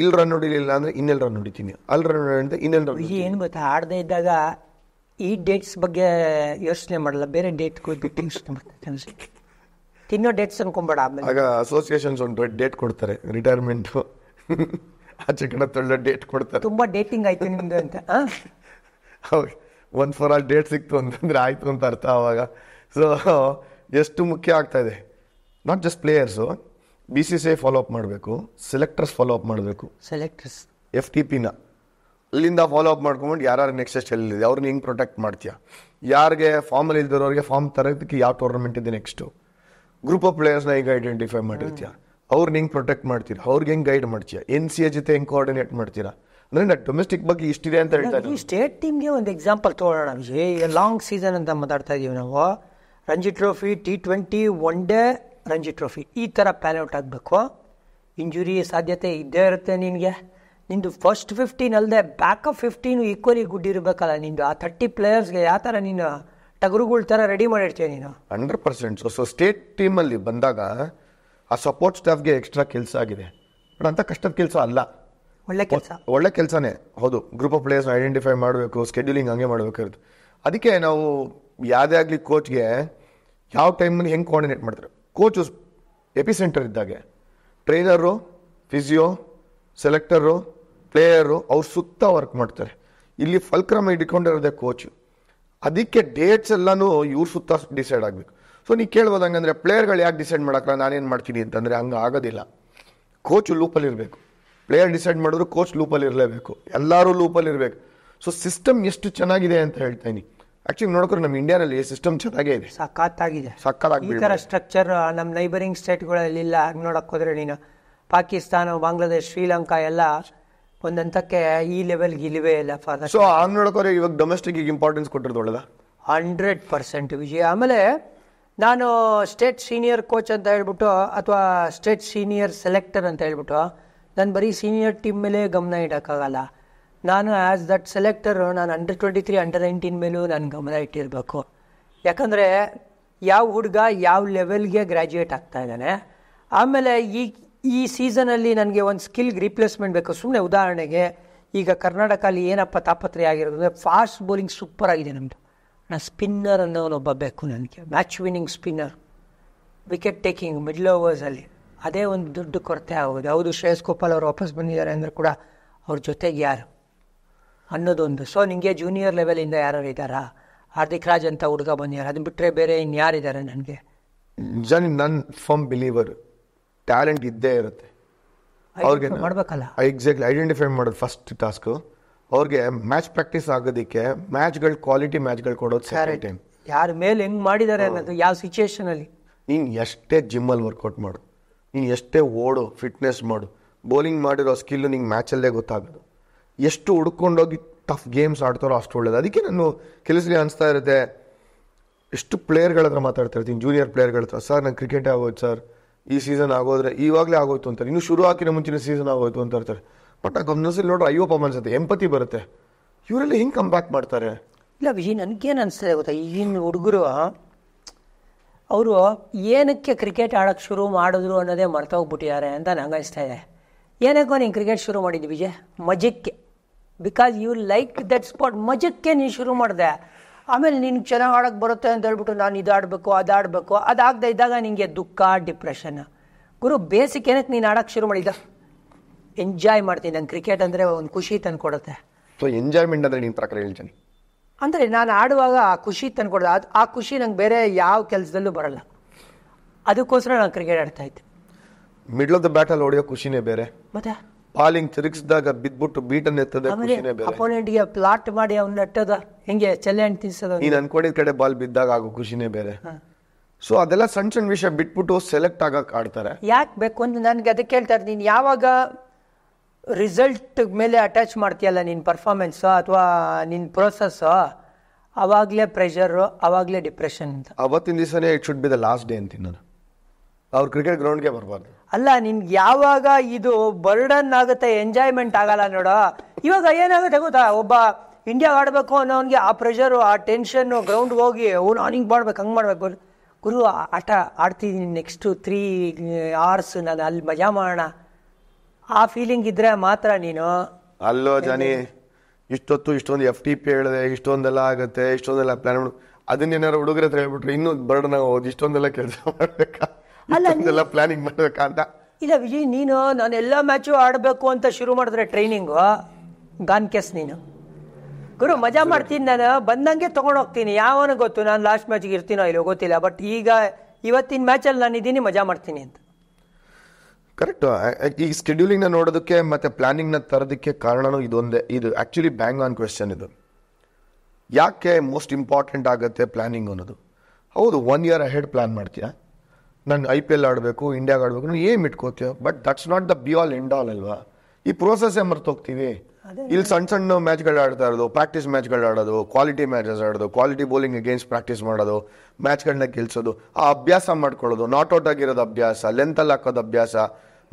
ಇಲ್ಲಿ ರನ್ ನೋಡಿಲಿಲ್ಲ ಅಂದ್ರೆ ಇನ್ನೆಲ್ಲ ರನ್ ನೋಡಿತೀನಿ ಅಲ್ಲಿ ರನ್ ನೋಡಿ ಅಂತ ಇನ್ನೆಲ್ಲ ರನ್ ಏನು ಗೊತ್ತಾ ಆಡದೇ ಇದ್ದಾಗ ಈ ಡೇಟ್ಸ್ ಬಗ್ಗೆ ಯೋಚನೆ ಮಾಡಲ್ಲ ಬೇರೆ ಡೇಟ್ ಹೋಗ್ಬಿಟ್ಟು ತಿನ್ನೋ ಡೇಟ್ಸ್ ಅನ್ಕೊಂಬೇಡ ಆಮೇಲೆ ಆಗ ಅಸೋಸಿಯೇಷನ್ಸ್ ಒಂದು ಡೇಟ್ ಕೊಡ್ತಾರೆ ರಿಟೈರ್ಮೆಂಟು ಆಚೆ ಕಡೆ ತೊಳ್ಳೆ ಡೇಟ್ ಕೊಡ್ತಾರೆ ತುಂಬ ಡೇಟಿಂಗ್ ಆಯ್ತು ನಿಮ್ದು ಅಂತ ಹೌದು ಒನ್ ಫಾರ್ ಆಲ್ ಡೇಟ್ ಸಿಕ್ತು ಅಂತಂದರೆ ಆಯಿತು ಅಂತ ಅರ್ಥ ಆವಾಗ ಸೊ ಎಷ್ಟು ಮುಖ್ಯ ಆಗ್ತಾ ಇದೆ not just players B C C I follow up ಮಾಡಬೇಕು ಸೆಲೆಕ್ಟರ್ಸ್ ಫಾಲೋ ಅಪ್ ಮಾಡಬೇಕು ಸೆಲೆಕ್ಟರ್ಸ್ ಎಫ್ ಟಿ ಪಿನ ಅಲ್ಲಿಂದ ಫಾಲೋ ಅಪ್ ಮಾಡ್ಕೊಂಡು ಯಾರು ನೆಕ್ಸ್ಟ್ ಎಷ್ಟು ಎಲ್ಲಿದೆ ಅವ್ರನ್ನ ಹಿಂಗೆ ಪ್ರೊಟೆಕ್ಟ್ ಮಾಡ್ತೀಯಾ ಯಾರಿಗೆ ಫಾರ್ಮಲ್ಲಿ ಇಲ್ದಿರೋರಿಗೆ ಫಾರ್ಮ್ ತರೋದಕ್ಕೆ ಯಾವ ಟೂರ್ನಮೆಂಟ್ ಇದೆ ನೆಕ್ಸ್ಟು ಗ್ರೂಪ್ ಆಫ್ ಪ್ಲೇಯರ್ಸ್ನ ಈಗ ಐಡೆಂಟಿಫೈ ಮಾಡಿರ್ತೀಯ ಅವ್ರನ್ನ ಹಿಂಗೆ ಪ್ರೊಟೆಕ್ಟ್ ಮಾಡ್ತೀರಾ ಅವ್ರಿಗೆ ಹೆಂಗೆ ಗೈಡ್ ಮಾಡ್ತೀಯಾ ಎನ್ ಸಿ ಎ ಜೊತೆ ಹೆಂಗೆ ಕೋಆರ್ಡಿನೇಟ್ ಮಾಡ್ತೀರಾ ಅಂದ್ರೆ ಡೊಮೆಸ್ಟಿಕ್ ಬಗ್ಗೆ ಇಷ್ಟಿದೆ ಅಂತ ಹೇಳ್ತಾರೆ ಈ ಸ್ಟೇಟ್ ಟೀಮ್ಗೆ ಒಂದು ಎಕ್ಸಾಂಪಲ್ ತೊಗೊಳ್ಳೋಣ ವಿಜಯ್ ಲಾಂಗ್ ಸೀಸನ್ ಅಂತ ಮಾತಾಡ್ತಾ ಇದೀವಿ ನಾವು Ranji trophy T twenty one day Ranji trophy ಈ ಥರ ಪ್ಯಾನ್ ಆಗಬೇಕು ಇಂಜುರಿ ಸಾಧ್ಯತೆ ಇದ್ದೇ ಇರುತ್ತೆ ನಿನಗೆ ನಿಂದು ಫಸ್ಟ್ ಫಿಫ್ಟೀನ್ ಅಲ್ಲದೆ ಬ್ಯಾಕಪ್ ಫಿಫ್ಟೀನು ಈಕ್ವಲಿ ಗುಡ್ ಇರಬೇಕಲ್ಲ ನಿಂದು ಆ ಥರ್ಟಿ ಪ್ಲೇಯರ್ಸ್ಗೆ ಯಾವ ಥರ ನೀನು ಟಗರುಗಳ ಥರ ರೆಡಿ ಮಾಡಿರ್ತೀಯ ನೀನು hundred percent so so state ಟೀಮಲ್ಲಿ ಬಂದಾಗ ಆ ಸಪೋರ್ಟ್ ಸ್ಟಾಫ್ಗೆ ಎಕ್ಸ್ಟ್ರಾ ಕೆಲಸ ಆಗಿದೆ ಬಟ್ ಅಂಥ ಕಷ್ಟದ ಕೆಲಸ ಅಲ್ಲ ಒಳ್ಳೆ ಕೆಲಸ ಒಳ್ಳೆ ಕೆಲಸನೇ ಹೌದು ಗ್ರೂಪ್ ಆಫ್ ಪ್ಲೇಯರ್ಸ್ ಐಡೆಂಟಿಫೈ ಮಾಡಬೇಕು ಸ್ಕೆಡ್ಯೂಲಿಂಗ್ ಹಂಗೆ ಮಾಡಬೇಕಿರೋದು ಅದಕ್ಕೆ ನಾವು ಯಾವುದೇ ಆಗಲಿ ಕೋಚ್ಗೆ ಯಾವ ಟೈಮಲ್ಲಿ ಹೆಂಗೆ ಕೋಆರ್ಡಿನೇಟ್ ಮಾಡ್ತಾರೆ ಕೋಚು ಎಪಿ ಸೆಂಟರ್ ಇದ್ದಾಗೆ ಟ್ರೈನರು ಫಿಸಿಯೋ ಸೆಲೆಕ್ಟರು ಪ್ಲೇಯರು ಅವ್ರ ಸುತ್ತ ವರ್ಕ್ ಮಾಡ್ತಾರೆ ಇಲ್ಲಿ ಫಲ್ಕ್ರಮ ಇಟ್ಕೊಂಡಿರೋದೇ ಕೋಚು ಅದಕ್ಕೆ ಡೇಟ್ಸ್ ಎಲ್ಲನೂ ಇವ್ರ ಸುತ್ತ ಡಿಸೈಡ್ ಆಗಬೇಕು ಸೊ ನೀವು ಕೇಳ್ಬೋದು ಹಂಗಂದರೆ ಪ್ಲೇಯರ್ಗಳು ಯಾಕೆ ಡಿಸೈಡ್ ಮಾಡೋಕ್ಕಲ್ಲ ನಾನೇನು ಮಾಡ್ತೀನಿ ಅಂತಂದರೆ ಹಂಗೆ ಆಗೋದಿಲ್ಲ ಕೋಚು ಲೂಪಲ್ಲಿರಬೇಕು ಪ್ಲೇಯರ್ ಡಿಸೈಡ್ ಮಾಡಿದ್ರು ಕೋಚ್ ಲೂಪಲ್ಲಿ ಇರಲೇಬೇಕು ಎಲ್ಲರೂ ಲೂಪಲ್ಲಿ ಇರಬೇಕು ಸೊ ಸಿಸ್ಟಮ್ ಎಷ್ಟು ಚೆನ್ನಾಗಿದೆ ಅಂತ ಹೇಳ್ತೀನಿ ಆ್ಯಕ್ಚುಲಿ ನೋಡ್ಕೊಂಡು ನಮ್ಮ ಇಂಡಿಯಾನಲ್ಲಿ ಸಿಸ್ಟಮ್ ಚೆನ್ನಾಗೇ ಇದೆ ಸಖತ್ತಾಗಿದೆ ಸಖತ್ತಾಗಿ ಈ ಥರ ಸ್ಟ್ರಕ್ಚರ್ ನಮ್ಮ ನೈಬರಿಂಗ್ ಸ್ಟೇಟ್ಗಳಲ್ಲಿ ಇಲ್ಲ ನೋಡಕ್ಕೆ ಹೋದ್ರೆ ನೀನು ಪಾಕಿಸ್ತಾನ ಬಾಂಗ್ಲಾದೇಶ್ ಶ್ರೀಲಂಕಾ ಎಲ್ಲ ಒಂದಂತಕ್ಕೆ ಈ ಲೆವೆಲ್ಗೆ ಇಲ್ಲವೇ ಇಲ್ಲ ಫಾದರ್ ಸೊ ಹಂಗೆ ನೋಡೋಕೋರೆ ಇವಾಗ ಡೊಮೆಸ್ಟಿಕ್ ಇಂಪಾರ್ಟೆನ್ಸ್ ಕೊಟ್ಟಿರೋದು ಒಳ್ಳೆದ ಹಂಡ್ರೆಡ್ ಪರ್ಸೆಂಟ್ ವಿಜಯ ಆಮೇಲೆ ನಾನು ಸ್ಟೇಟ್ ಸೀನಿಯರ್ ಕೋಚ್ ಅಂತ ಹೇಳ್ಬಿಟ್ಟು ಅಥವಾ ಸ್ಟೇಟ್ ಸೀನಿಯರ್ ಸೆಲೆಕ್ಟರ್ ಅಂತ ಹೇಳ್ಬಿಟ್ಟು ನಾನು ಬರೀ ಸೀನಿಯರ್ ಟೀಮ್ ಮೇಲೆ ಗಮನ ಇಡೋಕ್ಕಾಗಲ್ಲ ನಾನು ಆ್ಯಸ್ ದಟ್ ಸೆಲೆಕ್ಟರ್ ನಾನು under twenty three under nineteen ಮೇಲೂ ನಾನು ಗಮನ ಇಟ್ಟಿರಬೇಕು ಯಾಕಂದರೆ ಯಾವ ಹುಡುಗ ಯಾವ ಲೆವೆಲ್ಗೆ ಗ್ರ್ಯಾಜುಯೇಟ್ ಆಗ್ತಾ ಇದ್ದಾನೆ ಆಮೇಲೆ ಈ ಈ ಸೀಸನಲ್ಲಿ ನನಗೆ ಒಂದು ಸ್ಕಿಲ್ಗೆ ರಿಪ್ಲೇಸ್ಮೆಂಟ್ ಬೇಕು ಸುಮ್ಮನೆ ಉದಾಹರಣೆಗೆ ಈಗ ಕರ್ನಾಟಕದಲ್ಲಿ ಏನಪ್ಪ ತಾಪತ್ರೆ ಆಗಿರೋದು ಅಂದರೆ ಫಾಸ್ಟ್ ಬೌಲಿಂಗ್ ಸೂಪರ್ ಆಗಿದೆ ನಮ್ಮದು ನಾನು ಸ್ಪಿನ್ನರ್ ಅನ್ನೋನೊಬ್ಬ ಬೇಕು ನನಗೆ match winning spinner wicket taking middle ಓವರ್ಸಲ್ಲಿ ಅದೇ ಒಂದು ದುಡ್ಡು ಕೊರತೆ ಆಗೋದು ಹೌದು ಶ್ರೇಯಸ್ ಗೋಪಾಲ್ ಅವರು ವಾಪಸ್ ಬಂದಿದ್ದಾರೆ ಅಂದರೂ ಕೂಡ ಅವ್ರ ಜೊತೆಗೆ ಯಾರು ಅನ್ನೋದೊಂದು ಸೊ ನಿಮಗೆ ಜೂನಿಯರ್ ಲೆವೆಲಿಂದ ಯಾರು ಇದ್ದಾರಾ ಹಾರ್ದಿಕ್ ರಾಜ್ ಅಂತ ಹುಡುಗ ಬಂದಿದ್ದಾರೆ ಅದನ್ನ ಬಿಟ್ಟರೆ ಬೇರೆ ಇನ್ಯಾರಿದ್ದಾರೆ ನನಗೆ ಜನಿ ನನ್ನ ಫಮ್ ಬಿಲೀವರ್ ಟ್ಯಾಲೆಂಟ್ ಇದ್ದೇ ಇರುತ್ತೆ ಅವ್ರಿಗೆ ಮಾಡಬೇಕಲ್ಲ ಎಕ್ಸಾಕ್ಟ್ಲಿ ಐಡೆಂಟಿಫೈ ಮಾಡೋದು ಫಸ್ಟ್ ಟಾಸ್ಕ್ ಅವ್ರಿಗೆ ಮ್ಯಾಚ್ ಪ್ರಾಕ್ಟೀಸ್ ಆಗೋದಕ್ಕೆ ಮ್ಯಾಚ್ಗಳು ಕ್ವಾಲಿಟಿ ಮ್ಯಾಚ್ಗಳು ಕೊಡೋದು ಸ್ಯಾರಿ ಟೈಮ್ ಯಾರ ಮೇಲೆ ಹೆಂಗೆ ಮಾಡಿದ್ದಾರೆ ಅನ್ನೋದು ಯಾವ ಸಿಚುಯೇಷನಲ್ಲಿ ನೀನು ಎಷ್ಟೇ ಜಿಮ್ಮಲ್ಲಿ ವರ್ಕೌಟ್ ಮಾಡು ನೀನು ಎಷ್ಟೇ ಓಡು ಫಿಟ್ನೆಸ್ ಮಾಡು ಬೌಲಿಂಗ್ ಮಾಡಿರೋ ಸ್ಕಿಲ್ಲು ನಿಂಗೆ ಮ್ಯಾಚಲ್ಲೇ ಗೊತ್ತಾಗೋದು ಎಷ್ಟು ಹುಡ್ಕೊಂಡೋಗಿ ಟಫ್ ಗೇಮ್ಸ್ ಆಡ್ತಾರೋ ಅಷ್ಟು ಒಳ್ಳೇದು ಅದಕ್ಕೆ ನಾನು ಕೆಲಸಲಿ ಅನಿಸ್ತಾ ಇರುತ್ತೆ ಎಷ್ಟು ಪ್ಲೇಯರ್ಗಳ ಹತ್ರ ಮಾತಾಡ್ತಾ ಇರ್ತೀನಿ ಜೂನಿಯರ್ ಪ್ಲೇಯರ್ಗಳ ಹತ್ರ ಸರ್ ನಂಗೆ ಕ್ರಿಕೆಟೇ ಆಗೋಯ್ತು ಸರ್ ಈ ಸೀಸನ್ ಆಗೋದ್ರೆ ಈವಾಗಲೇ ಆಗೋಯ್ತು ಅಂತಾರೆ ಇನ್ನು ಶುರು ಹಾಕಿರೋ ಮುಂಚಿನ ಸೀಸನ್ ಆಗೋಯ್ತು ಅಂತ ಇರ್ತಾರೆ ಬಟ್ ಆ ಗಮನಿಸಲಿ ನೋಡ್ರೆ ಅಯ್ಯೋ ಪಾಪ ಅನ್ಸುತ್ತೆ ಎಂಪತಿ ಬರುತ್ತೆ ಇವರೆಲ್ಲ ಹಿಂಗೆ ಕಮ್ ಬ್ಯಾಕ್ ಮಾಡ್ತಾರೆ ಇಲ್ಲ ವಿಜಯ್ ನನಗೇನು ಅನಿಸ್ತದೆ ಗೊತ್ತಾ ಈಗಿನ ಹುಡುಗರು ಅವರು ಏನಕ್ಕೆ ಕ್ರಿಕೆಟ್ ಆಡೋಕ್ಕೆ ಶುರು ಮಾಡಿದ್ರು ಅನ್ನೋದೇ ಮರ್ತೋಗ್ಬಿಟ್ಟಿದ್ದಾರೆ ಅಂತ ಅನಿಸ್ತಾ ಇದೆ ಏನಕ್ಕೋ ನೀನು ಕ್ರಿಕೆಟ್ ಶುರು ಮಾಡಿದ್ದು ವಿಜಯ್ ಮಜಕ್ಕೆ because you like that spot ಮಜಕ್ಕೆ ನೀನು ಶುರು ಮಾಡಿದೆ ಆಮೇಲೆ ನಿನ್ಗೆ ಚೆನ್ನಾಗಿ ಆಡೋಕ್ಕೆ ಬರುತ್ತೆ ಅಂತ ಹೇಳ್ಬಿಟ್ಟು ನಾನು ಇದಾಡಬೇಕು ಅದಾಡಬೇಕು ಅದಾಗದೇ ಇದ್ದಾಗ ನಿನಗೆ ದುಃಖ ಡಿಪ್ರೆಷನ್ ಗುರು ಬೇಸಿಕ್ ಏನಕ್ಕೆ ನೀನು ಆಡೋಕ್ಕೆ ಶುರು ಮಾಡಿದ್ದ ಎಂಜಾಯ್ ಮಾಡ್ತೀನಿ ನಂಗೆ ಕ್ರಿಕೆಟ್ ಅಂದರೆ ಒಂದು ಖುಷಿ ತಂದು ಕೊಡುತ್ತೆ ಸೊ ಎಂಜಾಯ್ಮೆಂಟ್ ಅಂದರೆ ನಿನ್ನ ಪ್ರಕಾರ ಹೇಳ್ತೀನಿ ಅಂದರೆ ನಾನು ಆಡುವಾಗ ಆ ಖುಷಿ ತಂದ್ಕೊಡ್ದು ಅದು ಆ ಖುಷಿ ನಂಗೆ ಬೇರೆ ಯಾವ ಕೆಲಸದಲ್ಲೂ ಬರಲ್ಲ ಅದಕ್ಕೋಸ್ಕರ ನಾನು ಕ್ರಿಕೆಟ್ ಆಡ್ತಾ ಇದ್ದೆ ಮಿಡ್ಲ್ ಆಫ್ ದ ಬ್ಯಾಟಲ್ಲಿ ಹೊಡೆಯೋ ಖುಷಿನೇ ಬೇರೆ ಮತ್ತೆ ಬಾಲಿಂಗ್ ತಿರುಗಿಸಿದಾಗ ಬಿದ್ಬಿಟ್ಟು ಬೀಟನ್ನು ಎತ್ತದೆ ಖುಷಿನೇ ಅಪೋನೆಂಟ್ಗೆ ಪ್ಲಾಟ್ ಮಾಡಿ ಅವ್ನ ಎಟ್ಟದ ಹೆಂಗೆ ಚೆಲ್ಲೆ ಹಣ್ಣು ತಿನ್ಸದ ನೀನು ಅನ್ಕೊಂಡಿದ್ದ ಕಡೆ ಬಾಲ್ ಬಿದ್ದಾಗ ಆಗೋ ಖುಷಿನೇ ಬೇರೆ ಸೊ ಅದೆಲ್ಲ ಸಣ್ಣ ಸಣ್ಣ ವಿಷಯ ಬಿಟ್ಬಿಟ್ಟು ಸೆಲೆಕ್ಟ್ ಆಗಕ್ಕೆ ಆಡ್ತಾರೆ ಯಾಕೆ ಬೇಕು ಅಂತ ನನಗೆ ಅದಕ್ಕೆ ಹೇಳ್ತಾರೆ ನೀನು ಯಾವಾಗ ರಿಸಲ್ಟ್ ಮೇಲೆ ಅಟ್ಯಾಚ್ ಮಾಡ್ತೀಯಲ್ಲ ನಿನ್ನ ಪರ್ಫಾರ್ಮೆನ್ಸು ಅಥವಾ ನಿನ್ನ ಪ್ರೊಸೆಸ್ಸು ಆವಾಗಲೇ ಪ್ರೆಷರು ಅವಾಗಲೇ ಡಿಪ್ರೆಷನ್ ಅಂತ ಅವತ್ತಿನ ದಿವಸನೇ it should be the last day ಅಂತೀನಿ ನಾನು ಅವ್ರು ಕ್ರಿಕೆಟ್ ಗ್ರೌಂಡ್ಗೆ ಬರಬಾರ್ದು ಅಲ್ಲ ನಿನ್ಗೆ ಯಾವಾಗ ಇದು ಬರ್ಡನ್ ಆಗುತ್ತೆ ಎಂಜಾಯ್ಮೆಂಟ್ ಆಗಲ್ಲ ನೋಡು ಇವಾಗ ಏನಾಗುತ್ತೆ ಗೊತ್ತಾ ಒಬ್ಬ ಇಂಡಿಯಾ ಆಡಬೇಕು ಅನ್ನೋನಿಗೆ ಆ ಪ್ರೆಷರು ಆ ಟೆನ್ಷನ್ನು ಗ್ರೌಂಡ್ಗೆ ಹೋಗಿ ಅವ್ನು ನಾನು ಹಿಂಗೆ ಮಾಡ್ಬೇಕು ಹಂಗೆ ಮಾಡ್ಬೇಕು ಗುರು ಆಟ ಆಡ್ತಿದ್ದೀನಿ ನೆಕ್ಸ್ಟು ತ್ರೀ ಅವರ್ಸ್ ನಾನು ಅಲ್ಲಿ ಮಜಾ ಮಾಡೋಣ ಆ ಫೀಲಿಂಗ್ ಇದ್ರೆ ಮಾತ್ರ ನೀನು ಅಲ್ಲೋ ಜಾನಿ ಇಷ್ಟೊತ್ತು ಇಷ್ಟೊಂದು ಎಫ್ ಟಿ ಪಿ ಹೇಳಿದೆ ಇಷ್ಟೊಂದೆಲ್ಲ ಆಗುತ್ತೆ ಇಷ್ಟೊಂದೆಲ್ಲ ಪ್ಲಾನ್ ಮಾಡು ಅದನ್ನೇನಾರು ಹುಡುಗರ ಹತ್ರ ಹೇಳ್ಬಿಟ್ರೆ ಇನ್ನೂ ನಾವು ಆಗೋದು ಇಷ್ಟೊಂದೆಲ್ಲ ಕೆಲಸ ಮಾಡ್ಬೇಕಾ ಇಷ್ಟೊಂದೆಲ್ಲ ಪ್ಲಾನಿಂಗ್ ಮಾಡ್ಬೇಕಾ ಅಂತ ಇಲ್ಲ ವಿಜಯ್ ನೀನು ನಾನು ಎಲ್ಲ ಮ್ಯಾಚು ಆಡಬೇಕು ಅಂತ ಶುರು ಮಾಡಿದ್ರೆ ಟ್ರೈನಿಂಗು ಗಾನ್ ಕೆಸ್ ನೀನು ಗುರು ಮಜಾ ಮಾಡ್ತೀನಿ ನಾನು ಬಂದಂಗೆ ಹೋಗ್ತೀನಿ ಯಾವನೋ ಗೊತ್ತು ನಾನು ಲಾಸ್ಟ್ ಮ್ಯಾಚಿಗೆ ಇರ್ತೀನೋ ಇಲ್ಲೋ ಗೊತ್ತಿಲ್ಲ ಬಟ್ ಈಗ ಇವತ್ತಿನ ಮ್ಯಾಚಲ್ಲಿ ನಾನು ಇದ್ದೀನಿ ಮಜಾ ಮಾಡ್ತೀನಿ ಅಂತ ಕರೆಕ್ಟ್ uh, ಈ ಸ್ಕೆಡ್ಯೂಲಿಂಗ್ನ ನೋಡೋದಕ್ಕೆ ಮತ್ತು ಪ್ಲಾನಿಂಗ್ನ ತರೋದಕ್ಕೆ ಕಾರಣನೂ ಇದೊಂದೇ ಇದು ಆ್ಯಕ್ಚುಲಿ ಬ್ಯಾಂಗ್ ಆನ್ ಕ್ವೆಶನ್ ಇದು ಯಾಕೆ ಮೋಸ್ಟ್ ಇಂಪಾರ್ಟೆಂಟ್ ಆಗುತ್ತೆ ಪ್ಲಾನಿಂಗ್ ಅನ್ನೋದು ಹೌದು ಒನ್ ಇಯರ್ ಅಹೆಡ್ ಪ್ಲ್ಯಾನ್ ಮಾಡ್ತೀಯಾ ನಾನು ಐ ಪಿ ಎಲ್ ಆಡಬೇಕು ಇಂಡಿಯಾಗೆ ಆಡಬೇಕು ಏಮ್ ಇಟ್ಕೋತೀಯ but that's not the be all end all ಅಲ್ವಾ ಈ ಪ್ರೋಸೆಸ್ಸೇ ಮರ್ತೋಗ್ತೀವಿ ಇಲ್ಲಿ ಸಣ್ಣ ಸಣ್ಣ ಮ್ಯಾಚ್ಗಳು ಆಡ್ತಾ ಇರೋದು ಪ್ರಾಕ್ಟೀಸ್ ಮ್ಯಾಚ್ಗಳು ಆಡೋದು ಕ್ವಾಲಿಟಿ ಮ್ಯಾಚಸ್ ಆಡೋದು ಕ್ವಾಲಿಟಿ ಬೌಲಿಂಗ್ ಅಗೇನ್ಸ್ಟ್ ಪ್ರಾಕ್ಟೀಸ್ ಮಾಡೋದು ಮ್ಯಾಚ್ಗಳನ್ನ ಗೆಲ್ಸೋದು ಆ ಅಭ್ಯಾಸ ಮಾಡ್ಕೊಳ್ಳೋದು ನಾಟ್ ಔಟ್ ಆಗಿರೋದು ಅಭ್ಯಾಸ ಲೆಂತಲ್ಲಿ ಹಾಕೋದು ಅಭ್ಯಾಸ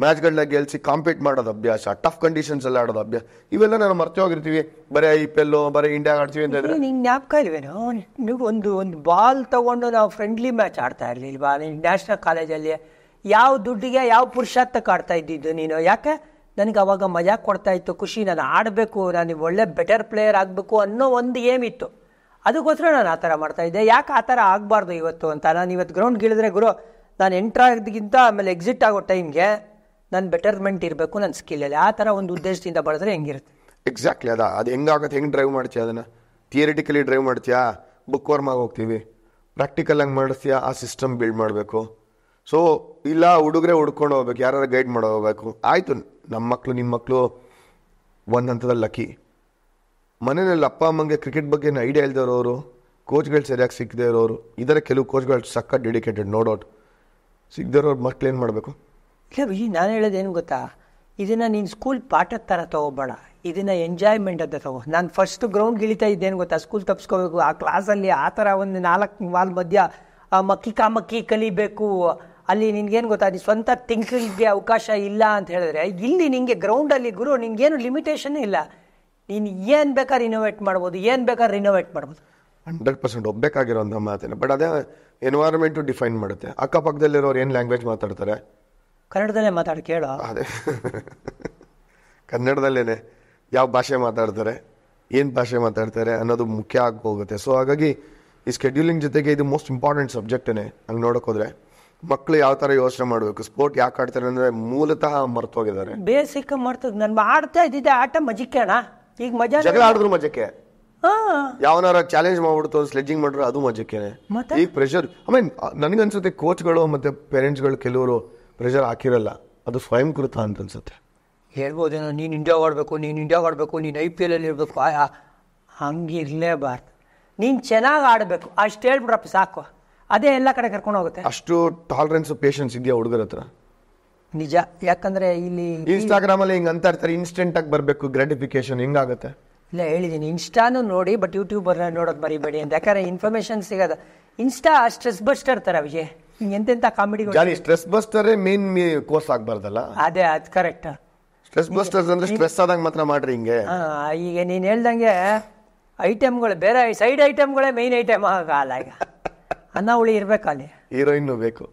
ಮ್ಯಾಚ್ಗಳನ್ನ ಗೆಲ್ಸಿ ಕಾಂಪೀಟ್ ಮಾಡೋದು ಅಭ್ಯಾಸ ಟಫ್ ಕಂಡೀಷನ್ಸ್ ಎಲ್ಲ ಆಡೋದು ಅಭ್ಯಾಸ ಇವೆಲ್ಲ ನಾನು ಮರ್ತೆ ಹೋಗಿರ್ತೀವಿ ಬರೀ ಐ ಪಿ ಎಲ್ ಬರೀ ಇಂಡಿಯಾ ಆಡ್ತೀವಿ ಅಂತ ಹೇಳಿ ನಿಂಗೆ ಜ್ಞಾಪಕ ಇಲ್ವೇನು ನೀವು ಒಂದು ಒಂದು ಬಾಲ್ ತಗೊಂಡು ನಾವು ಫ್ರೆಂಡ್ಲಿ ಮ್ಯಾಚ್ ಆಡ್ತಾ ಇರಲಿಲ್ವಾ ನ್ಯಾಷನಲ್ ಕಾಲೇಜಲ್ಲಿ ಯಾವ ದುಡ್ಡಿಗೆ ಯಾವ ಪುರುಷಾರ್ಥಕ್ಕೆ ಆಡ್ತಾ ಇದ್ದಿದ್ದು ನೀನು ಯಾಕೆ ನನಗೆ ಅವಾಗ ಮಜಾ ಕೊಡ್ತಾ ಇತ್ತು ಖುಷಿ ನಾನು ಆಡಬೇಕು ನಾನು ಒಳ್ಳೆ ಬೆಟರ್ ಪ್ಲೇಯರ್ ಆಗಬೇಕು ಅನ್ನೋ ಒಂದು ಏಮ್ ಇತ್ತು ಅದಕ್ಕೋಸ್ಕರ ನಾನು ಆ ಥರ ಮಾಡ್ತಾಯಿದ್ದೆ ಯಾಕೆ ಆ ಥರ ಆಗಬಾರ್ದು ಇವತ್ತು ಅಂತ ನಾನು ಇವತ್ತು ಗ್ರೌಂಡ್ ಗಿಳಿದ್ರೆ ಗುರು ನಾನು ಎಂಟ್ರಾಗಿದ್ದ ಆಮೇಲೆ ಎಕ್ಸಿಟ್ ಆಗೋ ಟೈಮ್ಗೆ ನನ್ನ ಬೆಟರ್ಮೆಂಟ್ ಇರಬೇಕು ನನ್ನ ಸ್ಕಿಲಲ್ಲಿ ಆ ಥರ ಒಂದು ಉದ್ದೇಶದಿಂದ ಬರೆದ್ರೆ ಹೆಂಗಿರುತ್ತೆ ಎಕ್ಸಾಕ್ಟ್ಲಿ ಅದ ಅದು ಹೆಂಗಾಗುತ್ತೆ ಹೆಂಗೆ ಡ್ರೈವ್ ಮಾಡ್ತೀಯ ಅದನ್ನು ಥಿಯರಿಟಿಕಲಿ ಡ್ರೈವ್ ಮಾಡ್ತೀಯಾ ಬುಕ್ ಆಗಿ ಹೋಗ್ತೀವಿ ಪ್ರಾಕ್ಟಿಕಲ್ ಹಂಗೆ ಮಾಡಿಸ್ತೀಯಾ ಆ ಸಿಸ್ಟಮ್ ಬಿಲ್ಡ್ ಮಾಡಬೇಕು ಸೊ ಇಲ್ಲ ಹುಡುಗರೆ ಹುಡ್ಕೊಂಡು ಹೋಗ್ಬೇಕು ಯಾರು ಗೈಡ್ ಮಾಡೋ ಆಯಿತು ನಮ್ಮ ಮಕ್ಕಳು ನಿಮ್ಮ ಮಕ್ಕಳು ಒಂದು ಹಂತದಲ್ಲಿ ಲಕ್ಕಿ ಮನೆಯಲ್ಲಿ ಅಪ್ಪ ಅಮ್ಮಂಗೆ ಕ್ರಿಕೆಟ್ ಬಗ್ಗೆ ಐಡಿಯಾ ಇಲ್ಲದೆ ಇರೋರು ಕೋಚ್ಗಳು ಸರಿಯಾಗಿ ಸಿಕ್ಕದೇ ಇರೋರು ಇದರ ಕೆಲವು ಕೋಚ್ಗಳು ಸಕ್ಕ ಡೆಡಿಕೇಟೆಡ್ ಡೌಟ್ ಸಿಗದೆ ಇರೋರು ಮಕ್ಳು ಏನು ಮಾಡಬೇಕು ಇಲ್ಲ ಈ ನಾನು ಹೇಳೋದೇನು ಗೊತ್ತಾ ಇದನ್ನು ನೀನು ಸ್ಕೂಲ್ ಪಾಠದ ಥರ ತಗೋಬೇಡ ಇದನ್ನು ಎಂಜಾಯ್ಮೆಂಟ್ ಅಂತ ತಗೋ ನಾನು ಫಸ್ಟ್ ಗ್ರೌಂಡ್ ಇಳಿತಾ ಇದ್ದೇನು ಗೊತ್ತಾ ಸ್ಕೂಲ್ ತಪ್ಸ್ಕೋಬೇಕು ಆ ಕ್ಲಾಸಲ್ಲಿ ಆ ಥರ ಒಂದು ನಾಲ್ಕು ವಾಲ್ ಮಧ್ಯ ಮಕ್ಕಿ ಕಾಮಕ್ಕಿ ಕಲಿಬೇಕು ಅಲ್ಲಿ ನಿನ್ಗೇನು ಗೊತ್ತಾ ನೀ ಸ್ವಂತ ಥಿಂಕಿಂಗ್ಗೆ ಅವಕಾಶ ಇಲ್ಲ ಅಂತ ಹೇಳಿದ್ರೆ ಇಲ್ಲಿ ನಿನಗೆ ಗ್ರೌಂಡಲ್ಲಿ ಗುರು ನಿನಗೇನು ಲಿಮಿಟೇಷನ್ ಇಲ್ಲ ನೀನು ಏನು ಬೇಕಾದ್ರೆ ಇನೋವೇಟ್ ಮಾಡ್ಬೋದು ಏನು ಬೇಕಾದ್ರೆ ರಿನೋವೇಟ್ ಮಾಡ್ಬೋದು ಹಂಡ್ರೆಡ್ ಪರ್ಸೆಂಟ್ ಒಬ್ಬೇಕಾಗಿರೋಂಥ ಮಾತೇನೆ ಬಟ್ ಅದೇ ಎನ್ವೈರನ್ಮೆಂಟು ಡಿಫೈನ್ ಮಾಡುತ್ತೆ ಅಕ್ಕಪಕ್ಕದಲ್ಲಿರೋರು ಏನು ಲ್ಯಾಂಗ್ವೇಜ್ ಮಾತಾಡ್ತಾರೆ ಕನ್ನಡದಲ್ಲೇ ಮಾತಾಡಿ ಕೇಳೋ ಅದೇ ಕನ್ನಡದಲ್ಲೇ ಯಾವ ಭಾಷೆ ಮಾತಾಡ್ತಾರೆ ಏನು ಭಾಷೆ ಮಾತಾಡ್ತಾರೆ ಅನ್ನೋದು ಮುಖ್ಯ ಆಗಿ ಹೋಗುತ್ತೆ ಸೊ ಹಾಗಾಗಿ ಈ ಸ್ಕೆಡ್ಯೂಲಿಂಗ್ ಜೊತೆಗೆ ಇದು ಮೋಸ್ಟ್ ಇಂಪಾರ್ಟೆಂಟ್ ಸಬ್ಜೆಕ್ಟೇ ಹಂಗೆ ನೋಡೋಕೋದ್ರೆ ಮಕ್ಕಳು ಯಾವ ತರ ಯೋಚನೆ ಮಾಡಬೇಕು ಸ್ಪೋರ್ಟ್ ಯಾಕೆ ಆಡ್ತಾರೆ ಅಂದ್ರೆ ಮೂಲತಃ ಹೋಗಿದ್ದಾರೆ ಬೇಸಿಕ್ ಮರ್ತದ ನಾನು ಆಡ್ತಾ ಇದ್ದಿದ್ದೆ ಆಟ ಮಜಕ್ಕೆ ಅಣ್ಣ ಈಗ ಮಜಾ ಜಗಳ ಆಡಿದ್ರು ಮಜಕ್ಕೆ ಯಾವನಾರ ಚಾಲೆಂಜ್ ಮಾಡ್ಬಿಡ್ತು ಸ್ಲೆಡ್ಜಿಂಗ್ ಮಾಡಿದ್ರೆ ಅದು ಮಜಕ್ಕೇನೆ ಈಗ ಪ್ರೆಷರ್ ಐ ಮೀನ್ ನನಗನ್ಸುತ್ತೆ ಕೋಚ್ಗಳು ಮತ್ತು ಪೇರೆಂಟ್ಸ್ಗಳು ಕೆಲವರು ಪ್ರೆಷರ್ ಹಾಕಿರಲ್ಲ ಅದು ಸ್ವಯಂ ಕೃತ ಅಂತ ಅನ್ಸುತ್ತೆ ಹೇಳ್ಬೋದೇನೋ ನೀನು ಇಂಡಿಯಾ ಆಡಬೇಕು ನೀನು ಇಂಡಿಯಾ ಆಡಬೇಕು ನೀನು ಐ ಪಿ ಎಲಲ್ಲಿ ಇರಬೇಕು ಹಂಗಿರಲೇಬಾರ್ದು ನೀನು ಚೆನ್ನಾಗಿ ಆಡಬೇಕು ಅಷ್ಟು ಹೇಳ್ಬಿಡಪ್ಪ ಸಾಕು ಅದೇ ಎಲ್ಲ ಕಡೆ ಕರ್ಕೊಂಡು ಹೋಗುತ್ತೆ ಅಷ್ಟು ಟಾಲರೆನ್ಸ್ ಪೇಷನ್ಸ್ ಇದೆಯಾ ಹುಡುಗರ ಹತ್ರ ನಿಜ ಯಾಕಂದ್ರೆ ಇಲ್ಲಿ ಇನ್ಸ್ಟಾಗ್ರಾಮ್ ಅಲ್ಲಿ ಹಿಂಗ್ ಅಂತ ಇರ್ತಾರೆ ಇನ್ಸ್ಟೆಂಟ್ ಆಗಿ ಬರಬೇಕು ಗ್ರಾಟಿಫಿಕೇಶನ್ ಹೆಂಗಾಗುತ್ತೆ ಇಲ್ಲ ಹೇಳಿದ್ದೀನಿ ಇನ್ಸ್ಟಾನು ನೋಡಿ ಬಟ್ ಯೂಟ್ಯೂಬ್ ನೋಡೋದು ಬರಿಬೇಡಿ ಅಂತ ಯಾಕಂದ್ರೆ ಇನ್ಫಾರ್ಮೇಶನ್ ಸಿಗೋದ ಇನ್ಸ್ಟಾ ಸ್ಟ್ರೆಸ್ ಬಸ್ಟರ್ ತರ ವಿಜಯ್ ಎಂತೆಂತ comedy stress buster main course ಆಗಬಾರ್ದಲ್ಲ ಅದೇ ಅದು ಕರೆಕ್ಟ್ ಸ್ಟ್ರೆಸ್ ಬಸ್ಟರ್ಸ್ ಅಂದ್ರೆ ಸ್ಟ್ರೆಸ್ ಆದಾಗ ಮಾತ್ರ ಮಾಡ್ರಿ ಹಿಂಗೆ ಈಗ ನೀನು ಹೇಳ್ದಂಗೆ ಐಟಮ್ಗಳು ಬೇರೆ ಸೈಡ್ ಐಟಮ್ಗಳೇ ಮೇನ್ ಐಟಮ್ ಆಗಲ್ಲ ಈಗ ಅನ್ನಾವಳಿ ಇರ್ಬೇಕು ಅಲ್ಲಿ ಹೀರೋಯಿನ್ ಬೇಕು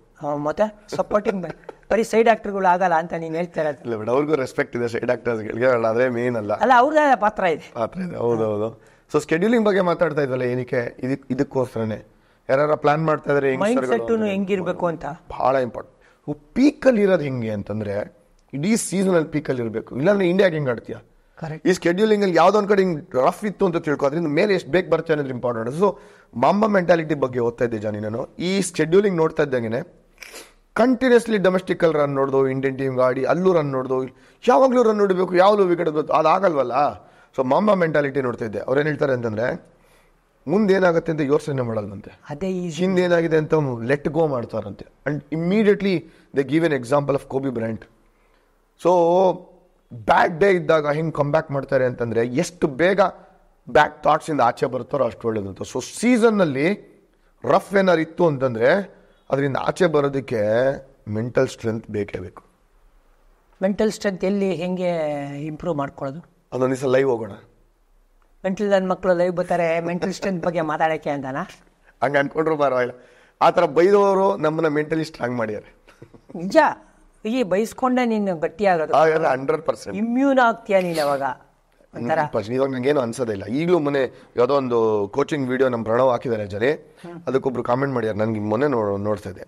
ಮತ್ತೆ ಸಪೋರ್ಟಿಂಗ್ ಬರೀ ಸೈಡ್ ಆಕ್ಟರ್ಗಳು ಆಗಲ್ಲ ಅಂತ ನೀನ್ ಹೇಳ್ತಾ ಇಲ್ಲ ಬಿಡ ಅವ್ರಿಗೂ ರೆಸ್ಪೆಕ್ಟ್ ಇದೆ ಸೈಡ್ ಆಕ್ಟರ್ಸ್ಗಳಿಗೆ ಅದೇ ಮೇನ್ ಅಲ್ಲ ಅಲ್ಲ ಅವ್ರದ್ದೇ ಪಾತ್ರ ಇದೆ ಪಾತ್ರ ಇದೆ ಹೌದು ಹೌದು ಸೊ ಸ್ಕೆಡ್ಯೂಲಿಂಗ್ ಬಗ್ಗೆ ಮಾತಾಡ್ತಾ ಇದ್ವಲ್ಲ ಏನಕ್ಕೆ ಇದಕ್ಕೆ ಇದಕ್ಕೋಸ್ಕರನೇ ಯಾರು ಪ್ಲಾನ್ ಮಾಡ್ತಾ ಇದ್ರೆ ಮೈಂಡ್ ಸೆಟ್ ಹೆಂಗಿರ್ಬೇಕು ಅಂತ ಬಹಳ ಇಂಪಾರ್ಟೆಂಟ್ ಪೀಕಲ್ಲಿ ಇರೋದು ಹೆಂಗೆ ಅಂತಂದ್ರೆ ಇಡೀ ಸೀಸನ್ ಅಲ್ಲಿ ಪೀಕಲ್ಲಿ ಇರಬೇಕು ಇಲ್ಲಾಂದ್ರೆ ಇಂಡಿಯಾಗೆ ಹೆಂಗೆ ಆಡ್ತೀಯಾ ಈ ಸ್ಕೆಡ್ಯೂಲಿಂಗ್ ಅಲ್ಲಿ ಯಾವ್ದೊಂದ್ ಕಡೆ ಹಿಂಗ್ ರಫ್ ಇತ್ತು ಅಂತ ತಿಳ್ಕೊ ಅದ್ರಿಂದ ಮೇಲೆ ಎಷ್ಟು ಬೇಕು ಬರ್ತಾ ಅನ್ನೋದು ಇಂಪಾರ್ಟೆಂಟ್ ಸೊ ಮಂಬ ಮೆಂಟಾಲಿಟಿ ಬಗ್ಗೆ ಓದ್ತಾ ಇದ್ದೆ ಜಾನಿ ನಾನು ಈ ಸ್ಕೆಡ್ಯೂಲಿಂಗ್ ನೋಡ್ತಾ ಇದ್ದಂಗೆ ಕಂಟಿನ್ಯೂಸ್ಲಿ ಡೊಮೆಸ್ಟಿಕ್ ಅಲ್ಲಿ ರನ್ ನೋಡ್ದು ಇಂಡಿಯನ್ ಟೀಮ್ ಗಾಡಿ ಅಲ್ಲೂ ರನ್ ನೋಡ್ದು ಯಾವಾಗಲೂ ರನ್ ನೋಡಬೇಕು ಯಾವಲೂ ವಿಕೆಟ್ ಅದು ಆಗಲ್ವಲ್ಲ ಸೊ ಮಂಬ ಮೆಂಟಾಲಿಟಿ ನೋಡ್ತಾ ಇದ್ದೆ ಅವ್ರು ಏನು ಹೇಳ್ತಾರೆ ಅಂತಂದ್ರೆ ಮುಂದೇನಾಗುತ್ತೆ ಅಂತ ಯೋಚನೆ ಮಾಡಲ್ವಂತೆ ಅದೇ ಹಿಂದೇನಾಗಿದೆ ಅಂತ ಲೆಟ್ ಗೋ ಮಾಡ್ತಾರಂತೆ and immediately the give an example of Kobe Bryant so bad day ಇದ್ದಾಗ ಹಿಂಗೆ ಕಮ್ ಬ್ಯಾಕ್ ಮಾಡ್ತಾರೆ ಅಂತಂದರೆ ಎಷ್ಟು ಬೇಗ ಬ್ಯಾಡ್ ಥಾಟ್ಸಿಂದ ಆಚೆ ಬರುತ್ತಾರೋ ಅಷ್ಟು ಒಳ್ಳೆಯದಂತ ಸೊ ಸೀಸನ್ನಲ್ಲಿ ರಫ್ ಏನಾರು ಇತ್ತು ಅಂತಂದರೆ ಅದರಿಂದ ಆಚೆ ಬರೋದಕ್ಕೆ ಮೆಂಟಲ್ ಸ್ಟ್ರೆಂತ್ ಬೇಕೇ ಬೇಕು ಮೆಂಟಲ್ ಸ್ಟ್ರೆಂತ್ ಎಲ್ಲಿ ಹೆಂಗೆ ಇಂಪ್ರೂವ್ ಮಾಡ್ಕೊಳ್ಳೋದು ಅದೊಂದು ದಿವಸ ಲೈವ್ ಹೋಗೋಣ ಮೆಂಟಲ್ ನನ್ನ ಮಕ್ಕಳು ಲೈವ್ ಬರ್ತಾರೆ ಮೆಂಟಲ್ ಸ್ಟ್ರೆಂತ್ ಬಗ್ಗೆ ಮಾತಾಡೋಕ್ಕೆ ಅಂತಾನ ಹಂಗೆ ಅಂದ್ಕೊಂಡ್ರು ಪರವಾಗಿಲ್ಲ ಆ ಥರ ಬೈದವರು ನಮ್ಮನ್ನ ಮೆಂಟಲಿ ಸ್ಟ್ರಾಂಗ್ ಮಾಡ್ಯಾರೆ ನಿಜ ಈ ಬೈಸ್ಕೊಂಡೆ ನೀನು ಗಟ್ಟಿಯಾಗೋದು ಹಂಡ್ರೆಡ್ ಪರ್ಸೆಂಟ್ ಇಮ್ಯೂನ್ ಆಗ್ತೀಯ ನೀನು ಅವಾಗ ಇವಾಗ ನಂಗೇನು ಅನ್ಸೋದಿಲ್ಲ ಈಗಲೂ ಮೊನ್ನೆ ಯಾವುದೋ ಒಂದು ಕೋಚಿಂಗ್ ವಿಡಿಯೋ ನಮ್ಮ ಪ್ರಣವ್ ಹಾಕಿದ್ದಾರೆ ಜನ ಅದಕ್ಕೊಬ್ರು ಕಾಮೆಂಟ್ ಮಾಡ್ಯಾರ ನನಗೆ ಮೊನ್ನೆ ನೋಡ್ತಾ ಇದೆ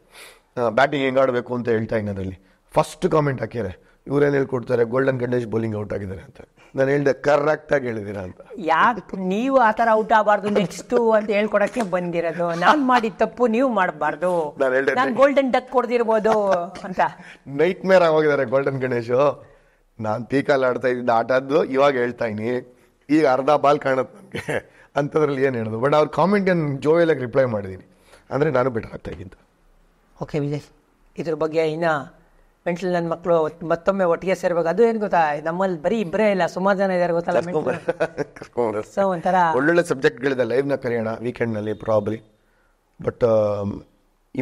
ಬ್ಯಾಟಿಂಗ್ ಹೆಂಗಾಡಬೇಕು ಅಂತ ಹೇಳ್ತಾ ಇನ್ನದ್ರಲ್ಲಿ ಫಸ್ಟ್ ಕಾಮೆಂಟ್ ಹಾಕಿದ್ದಾರೆ ಇವ್ರೇನು ಹೇಳ್ಕೊಡ್ತಾರೆ ಗೋಲ್ಡನ್ ಗಣೇಶ್ ಬೌಲಿಂಗ್ ಔಟ್ ಆಗಿದ್ದಾರೆ ಅಂತ ನಾನು ಹೇಳಿದೆ ಕರೆಕ್ಟಾಗಿ ಹೇಳಿದಿರಾ ಅಂತ ಯಾಕೆ ನೀವು ಆ ಥರ ಔಟ್ ಆಗಬಾರ್ದು ನೆಕ್ಸ್ಟು ಅಂತ ಹೇಳ್ಕೊಡಕ್ಕೆ ಬಂದಿರೋದು ನಾನು ಮಾಡಿದ ತಪ್ಪು ನೀವು ಮಾಡಬಾರ್ದು ನಾನು ಹೇಳಿದೆ ನಾನು ಗೋಲ್ಡನ್ ಡಕ್ ಕೊಡ್ದಿರ್ಬೋದು ಅಂತ ನೈಟ್ ಮೇರ್ ಆಗೋಗಿದ್ದಾರೆ ಗೋಲ್ಡನ್ ಗಣೇಶು ನಾನು ತೀಕಾಲ ಆಡ್ತಾ ಇದ್ದಿದ್ದ ಆಟದ್ದು ಇವಾಗ ಹೇಳ್ತಾ ಇನಿ ಈಗ ಅರ್ಧ ಬಾಲ್ ಕಾಣುತ್ತೆ ನನಗೆ ಅಂಥದ್ರಲ್ಲಿ ಏನು ಹೇಳೋದು ಬಟ್ ಅವ್ರ ಕಾಮೆಂಟ್ಗೆ ಜೋವೆಲಾಗಿ ರಿಪ್ಲೈ ಮಾಡಿದ್ದೀನಿ ಅಂದರೆ ನಾನು ಬೆಟರ್ ಆಗ್ತಾ ಇದ್ದೀನಿ ಓಕೆ ವಿಜಯ್ ಇದ್ರ ಬಗ್ಗೆ ಇನ್ನೂ ಮೆಂಟ್ಲು ನನ್ನ ಮಕ್ಕಳು ಮತ್ತೊಮ್ಮೆ ಒಟ್ಟಿಗೆ ಸೇರ್ಬೇಕು ಅದು ಏನು ಗೊತ್ತಾ ನಮ್ಮಲ್ಲಿ ಬರೀ ಇಬ್ಬರೇ ಇಲ್ಲ ಸುಮಾರು ಜನ ಇದ್ದಾರೆ ಗೊತ್ತಲ್ಲ ಒಂಥರ ಒಳ್ಳೊಳ್ಳೆ ಸಬ್ಜೆಕ್ಟ್ಗಳಿದೆ ಲೈವ್ನ ಕರೆಯೋಣ ವೀಕೆಂಡ್ನಲ್ಲಿ ಪ್ರಾಬ್ಲಿ ಬಟ್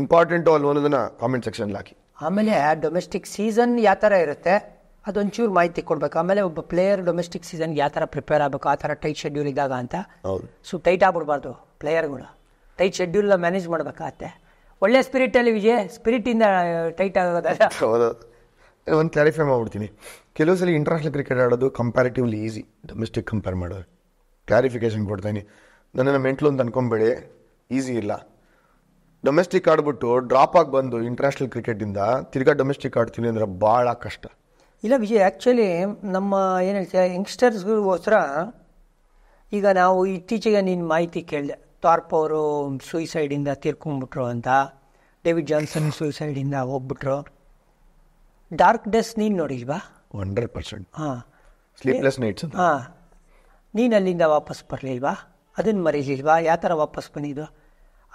ಇಂಪಾರ್ಟೆಂಟ್ ಅಲ್ಲಿ ಒಂದೊಂದನ್ನು ಕಾಮೆಂಟ್ ಸೆಕ್ಷನ್ ಹಾಕಿ ಆಮೇಲೆ ಡೊಮೆಸ್ಟಿಕ್ ಸೀಸನ್ ಯಾವ ಥರ ಇರುತ್ತೆ ಅದೊಂಚೂರು ಮಾಹಿತಿ ಕೊಡಬೇಕು ಆಮೇಲೆ ಒಬ್ಬ ಪ್ಲೇಯರ್ ಡೊಮೆಸ್ಟಿಕ್ ಸೀಸನ್ಗೆ ಯಾವ ಥರ ಪ್ರಿಪೇರ್ ಆಗಬೇಕು ಆ ಥರ ಟೈಟ್ ಶೆಡ್ಯೂಲ್ ಇದ್ದಾಗ ಅಂತ ಸೊ ಟೈಟ್ ಆಗ್ಬಿಡ್ಬಾರ್ದು ಪ್ಲೇಯರ್ಗಳು ಟೈಟ್ ಶೆಡ್ಯೂಲ್ನ ಮ್ಯಾನೇಜ್ ಮಾಡ್ಬೇಕಾಗತ್ತೆ ಒಳ್ಳೆ ಸ್ಪಿರಿಟಲ್ಲಿ ವಿಜಯ್ ಸ್ಪಿರಿಟಿಂದ ಟೈಟ್ ಆಗೋದಲ್ಲ ಹೌದು ಒಂದು ಕ್ಲಾರಿಫೈ ಮಾಡ್ಬಿಡ್ತೀನಿ ಕೆಲವು ಸಲ ಇಂಟರ್ನ್ಯಾಷನಲ್ ಕ್ರಿಕೆಟ್ ಆಡೋದು ಕಂಪ್ಯಾರಿಟಿವ್ಲಿ ಈಸಿ ಡೊಮೆಸ್ಟಿಕ್ ಕಂಪೇರ್ ಮಾಡೋದು ಕ್ಲಾರಿಫಿಕೇಷನ್ ಕೊಡ್ತೀನಿ ನನ್ನನ್ನು ಮೆಂಟ್ಲು ಅಂತ ಅನ್ಕೊಂಬೇಡಿ ಈಸಿ ಇಲ್ಲ ಡೊಮೆಸ್ಟಿಕ್ ಆಡ್ಬಿಟ್ಟು ಡ್ರಾಪ್ ಆಗಿ ಬಂದು ಇಂಟರ್ನ್ಯಾಷನಲ್ ಕ್ರಿಕೆಟಿಂದ ತಿರ್ಗಾ ಡೊಮೆಸ್ಟಿಕ್ ಆಡ್ತೀನಿ ಅಂದರೆ ಭಾಳ ಕಷ್ಟ ಇಲ್ಲ ವಿಜಯ್ ಆ್ಯಕ್ಚುಲಿ ನಮ್ಮ ಏನು ಹೇಳ್ತೀರಾ ಯಂಗ್ಸ್ಟರ್ಸ್ಗೋಸ್ಕರ ಈಗ ನಾವು ಇತ್ತೀಚೆಗೆ ನಿನ್ನ ಮಾಹಿತಿ ಕೇಳಿದೆ ಥಾರ್ಪ್ ಅವರು ಸೂಯಿಸೈಡಿಂದ ತೀರ್ಕೊಂಡ್ಬಿಟ್ರು ಅಂತ ಡೇವಿಡ್ ಜಾನ್ಸನ್ ಸೂಯಿಸೈಡಿಂದ ಹೋಗ್ಬಿಟ್ರು ಡಾರ್ಕ್ ಡೆಸ್ ನೀನು ನೋಡಿದ್ವಾ ಹಂಡ್ರೆಡ್ ಪರ್ಸೆಂಟ್ ಹಾಂ ಸ್ಲೀಪ್ಲೆಸ್ ನೈಟ್ಸ್ ಹಾಂ ನೀನು ಅಲ್ಲಿಂದ ವಾಪಸ್ ಬರಲಿಲ್ವಾ ಅದನ್ನು ಮರೀಲಿಲ್ವಾ ಯಾವ ಥರ ವಾಪಸ್ ಬಂದಿದ್ದು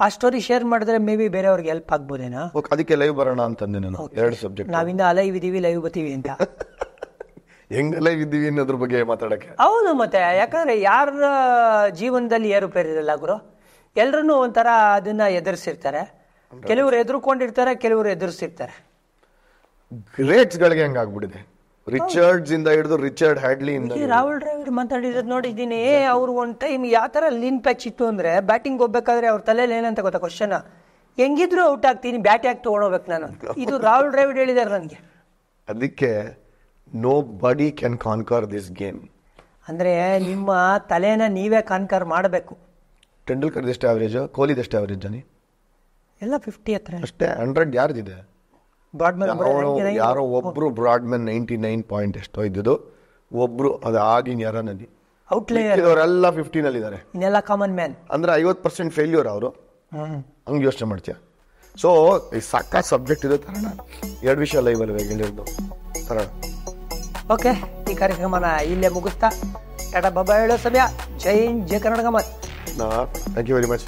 ಆ ಸ್ಟೋರಿ ಶೇರ್ ಮಾಡಿದ್ರೆ ಮೇ ಬಿ ಬೇರೆಯವ್ರಿಗೆ ಹೆಲ್ಪ್ ಆಗ್ಬೋದೇನಾ ಅದಕ್ಕೆ ಲೈವ್ ಬರೋಣ ಅಂತಂದೆ ನಾನು ಎರಡು ಸಬ್ಜೆಕ್ಟ್ ನಾವಿಂದ ಲೈವ್ ಇದ್ದೀವಿ ಲೈವ್ ಬತ್ತೀವಿ ಅಂತ ಹೆಂಗೆ ಲೈವ್ ಇದ್ದೀವಿ ಅನ್ನೋದ್ರ ಬಗ್ಗೆ ಮಾತಾಡೋಕ್ಕೆ ಹೌದು ಮತ್ತೆ ಯಾಕಂದರೆ ಯಾರ ಜೀವನದಲ್ಲಿ ಏರುಪೇರಿರಲ್ಲ ಗುರು ಎಲ್ಲರೂ ಒಂಥರ ಅದನ್ನ ಎದುರಿಸಿರ್ತಾರೆ ಕೆಲವರು ಎದುರುಕೊಂಡಿರ್ತಾರೆ ಕೆಲವರು ಎದುರಿಸಿರ್ತಾರೆ ಗಳಿಗೆ ಹಂಗಾಗ್ಬಿಟ್ಟಿದೆ ರಿಚರ್ಡ್ಸ್ ಇಂದ ಹಿಡಿದು ರಿಚರ್ಡ್ ಹ್ಯಾಡ್ಲಿ ಇಂದ ರಾಹುಲ್ ಡ್ರೈವರ್ ಮಾತಾಡಿರೋದು ನೋಡಿದ್ದೀನಿ ಅವ್ರು ಒಂದು ಟೈಮ್ ಯಾವ ಥರ ಲೀನ್ ಪ್ಯಾಚ್ ಇತ್ತು ಅಂದ್ರೆ ಬ್ಯಾಟಿಂಗ್ ಹೋಗ್ಬೇಕಾದ್ರೆ ಅವ್ರ ತಲೆಯಲ್ಲಿ ಏನಂತ ಗೊತ್ತಾ ಕ್ವಶನ್ ಹೆಂಗಿದ್ರು ಔಟ್ ಆಗ್ತೀನಿ ಬ್ಯಾಟ್ ಯಾಕೆ ತಗೊಂಡೋಗ್ಬೇಕು ನಾನು ಇದು ರಾಹುಲ್ ಡ್ರೈವರ್ ಹೇಳಿದಾರೆ ನನಗೆ ಅದಕ್ಕೆ ನೋ ಬಡಿ ಕ್ಯಾನ್ ಕಾನ್ಕರ್ ದಿಸ್ ಗೇಮ್ ಅಂದ್ರೆ ನಿಮ್ಮ ತಲೆನ ನೀವೇ ಕಾನ್ಕರ್ ಮಾಡಬೇಕು ಟೆಂಡೂಲ್ಕರ್ ಎಷ್ಟು ಆವರೇಜು ಕೊಹ್ಲಿದೆಷ್ಟು ಆವರೇಜ್ ಜನಿ ಎಲ್ಲ ಫಿಫ್ಟಿ ಹತ್ರ ಅಷ್ಟೇ ಹಂಡ್ರೆಡ್ ಯಾರ್ದಿದೆ ಬ್ರಾಡ್ಮನ್ ಯಾರೋ ಒಬ್ಬರು ಬ್ರಾಡ್ಮನ್ ನೈಂಟಿ ನೈನ್ ಪಾಯಿಂಟ್ ಎಷ್ಟೋ ಇದ್ದದು ಒಬ್ಬರು ಅದು ಆಗಿನ ಯಾರನಲ್ಲಿ ಅವರೆಲ್ಲ ಫಿಫ್ಟೀನಲ್ಲಿ ಇದ್ದಾರೆ ಇನ್ನೆಲ್ಲ ಕಾಮನ್ ಮ್ಯಾನ್ ಅಂದರೆ ಐವತ್ತು ಪರ್ಸೆಂಟ್ ಫೇಲ್ಯೂರ್ ಅವರು ಹಂಗೆ ಯೋಚನೆ ಮಾಡ್ತೀಯ ಸೊ ಈ ಸಾಕ ಸಬ್ಜೆಕ್ಟ್ ಇದೆ ತರೋಣ ಎರಡು ವಿಷಯ ಲೈವಲ್ಲಿ ಹೇಳಿರೋದು ತರೋಣ ಓಕೆ ಈ ಕಾರ್ಯಕ್ರಮನ ಇಲ್ಲೇ ಮುಗಿಸ್ತಾ ಟಾಟಾ ಬಾಬಾ ಹೇಳೋ ಸಮಯ ಜೈ ಹಿಂದ್ ಜೈ ಕರ್ನಾಟಕ ಮತ್ತು Nah, thank you very much.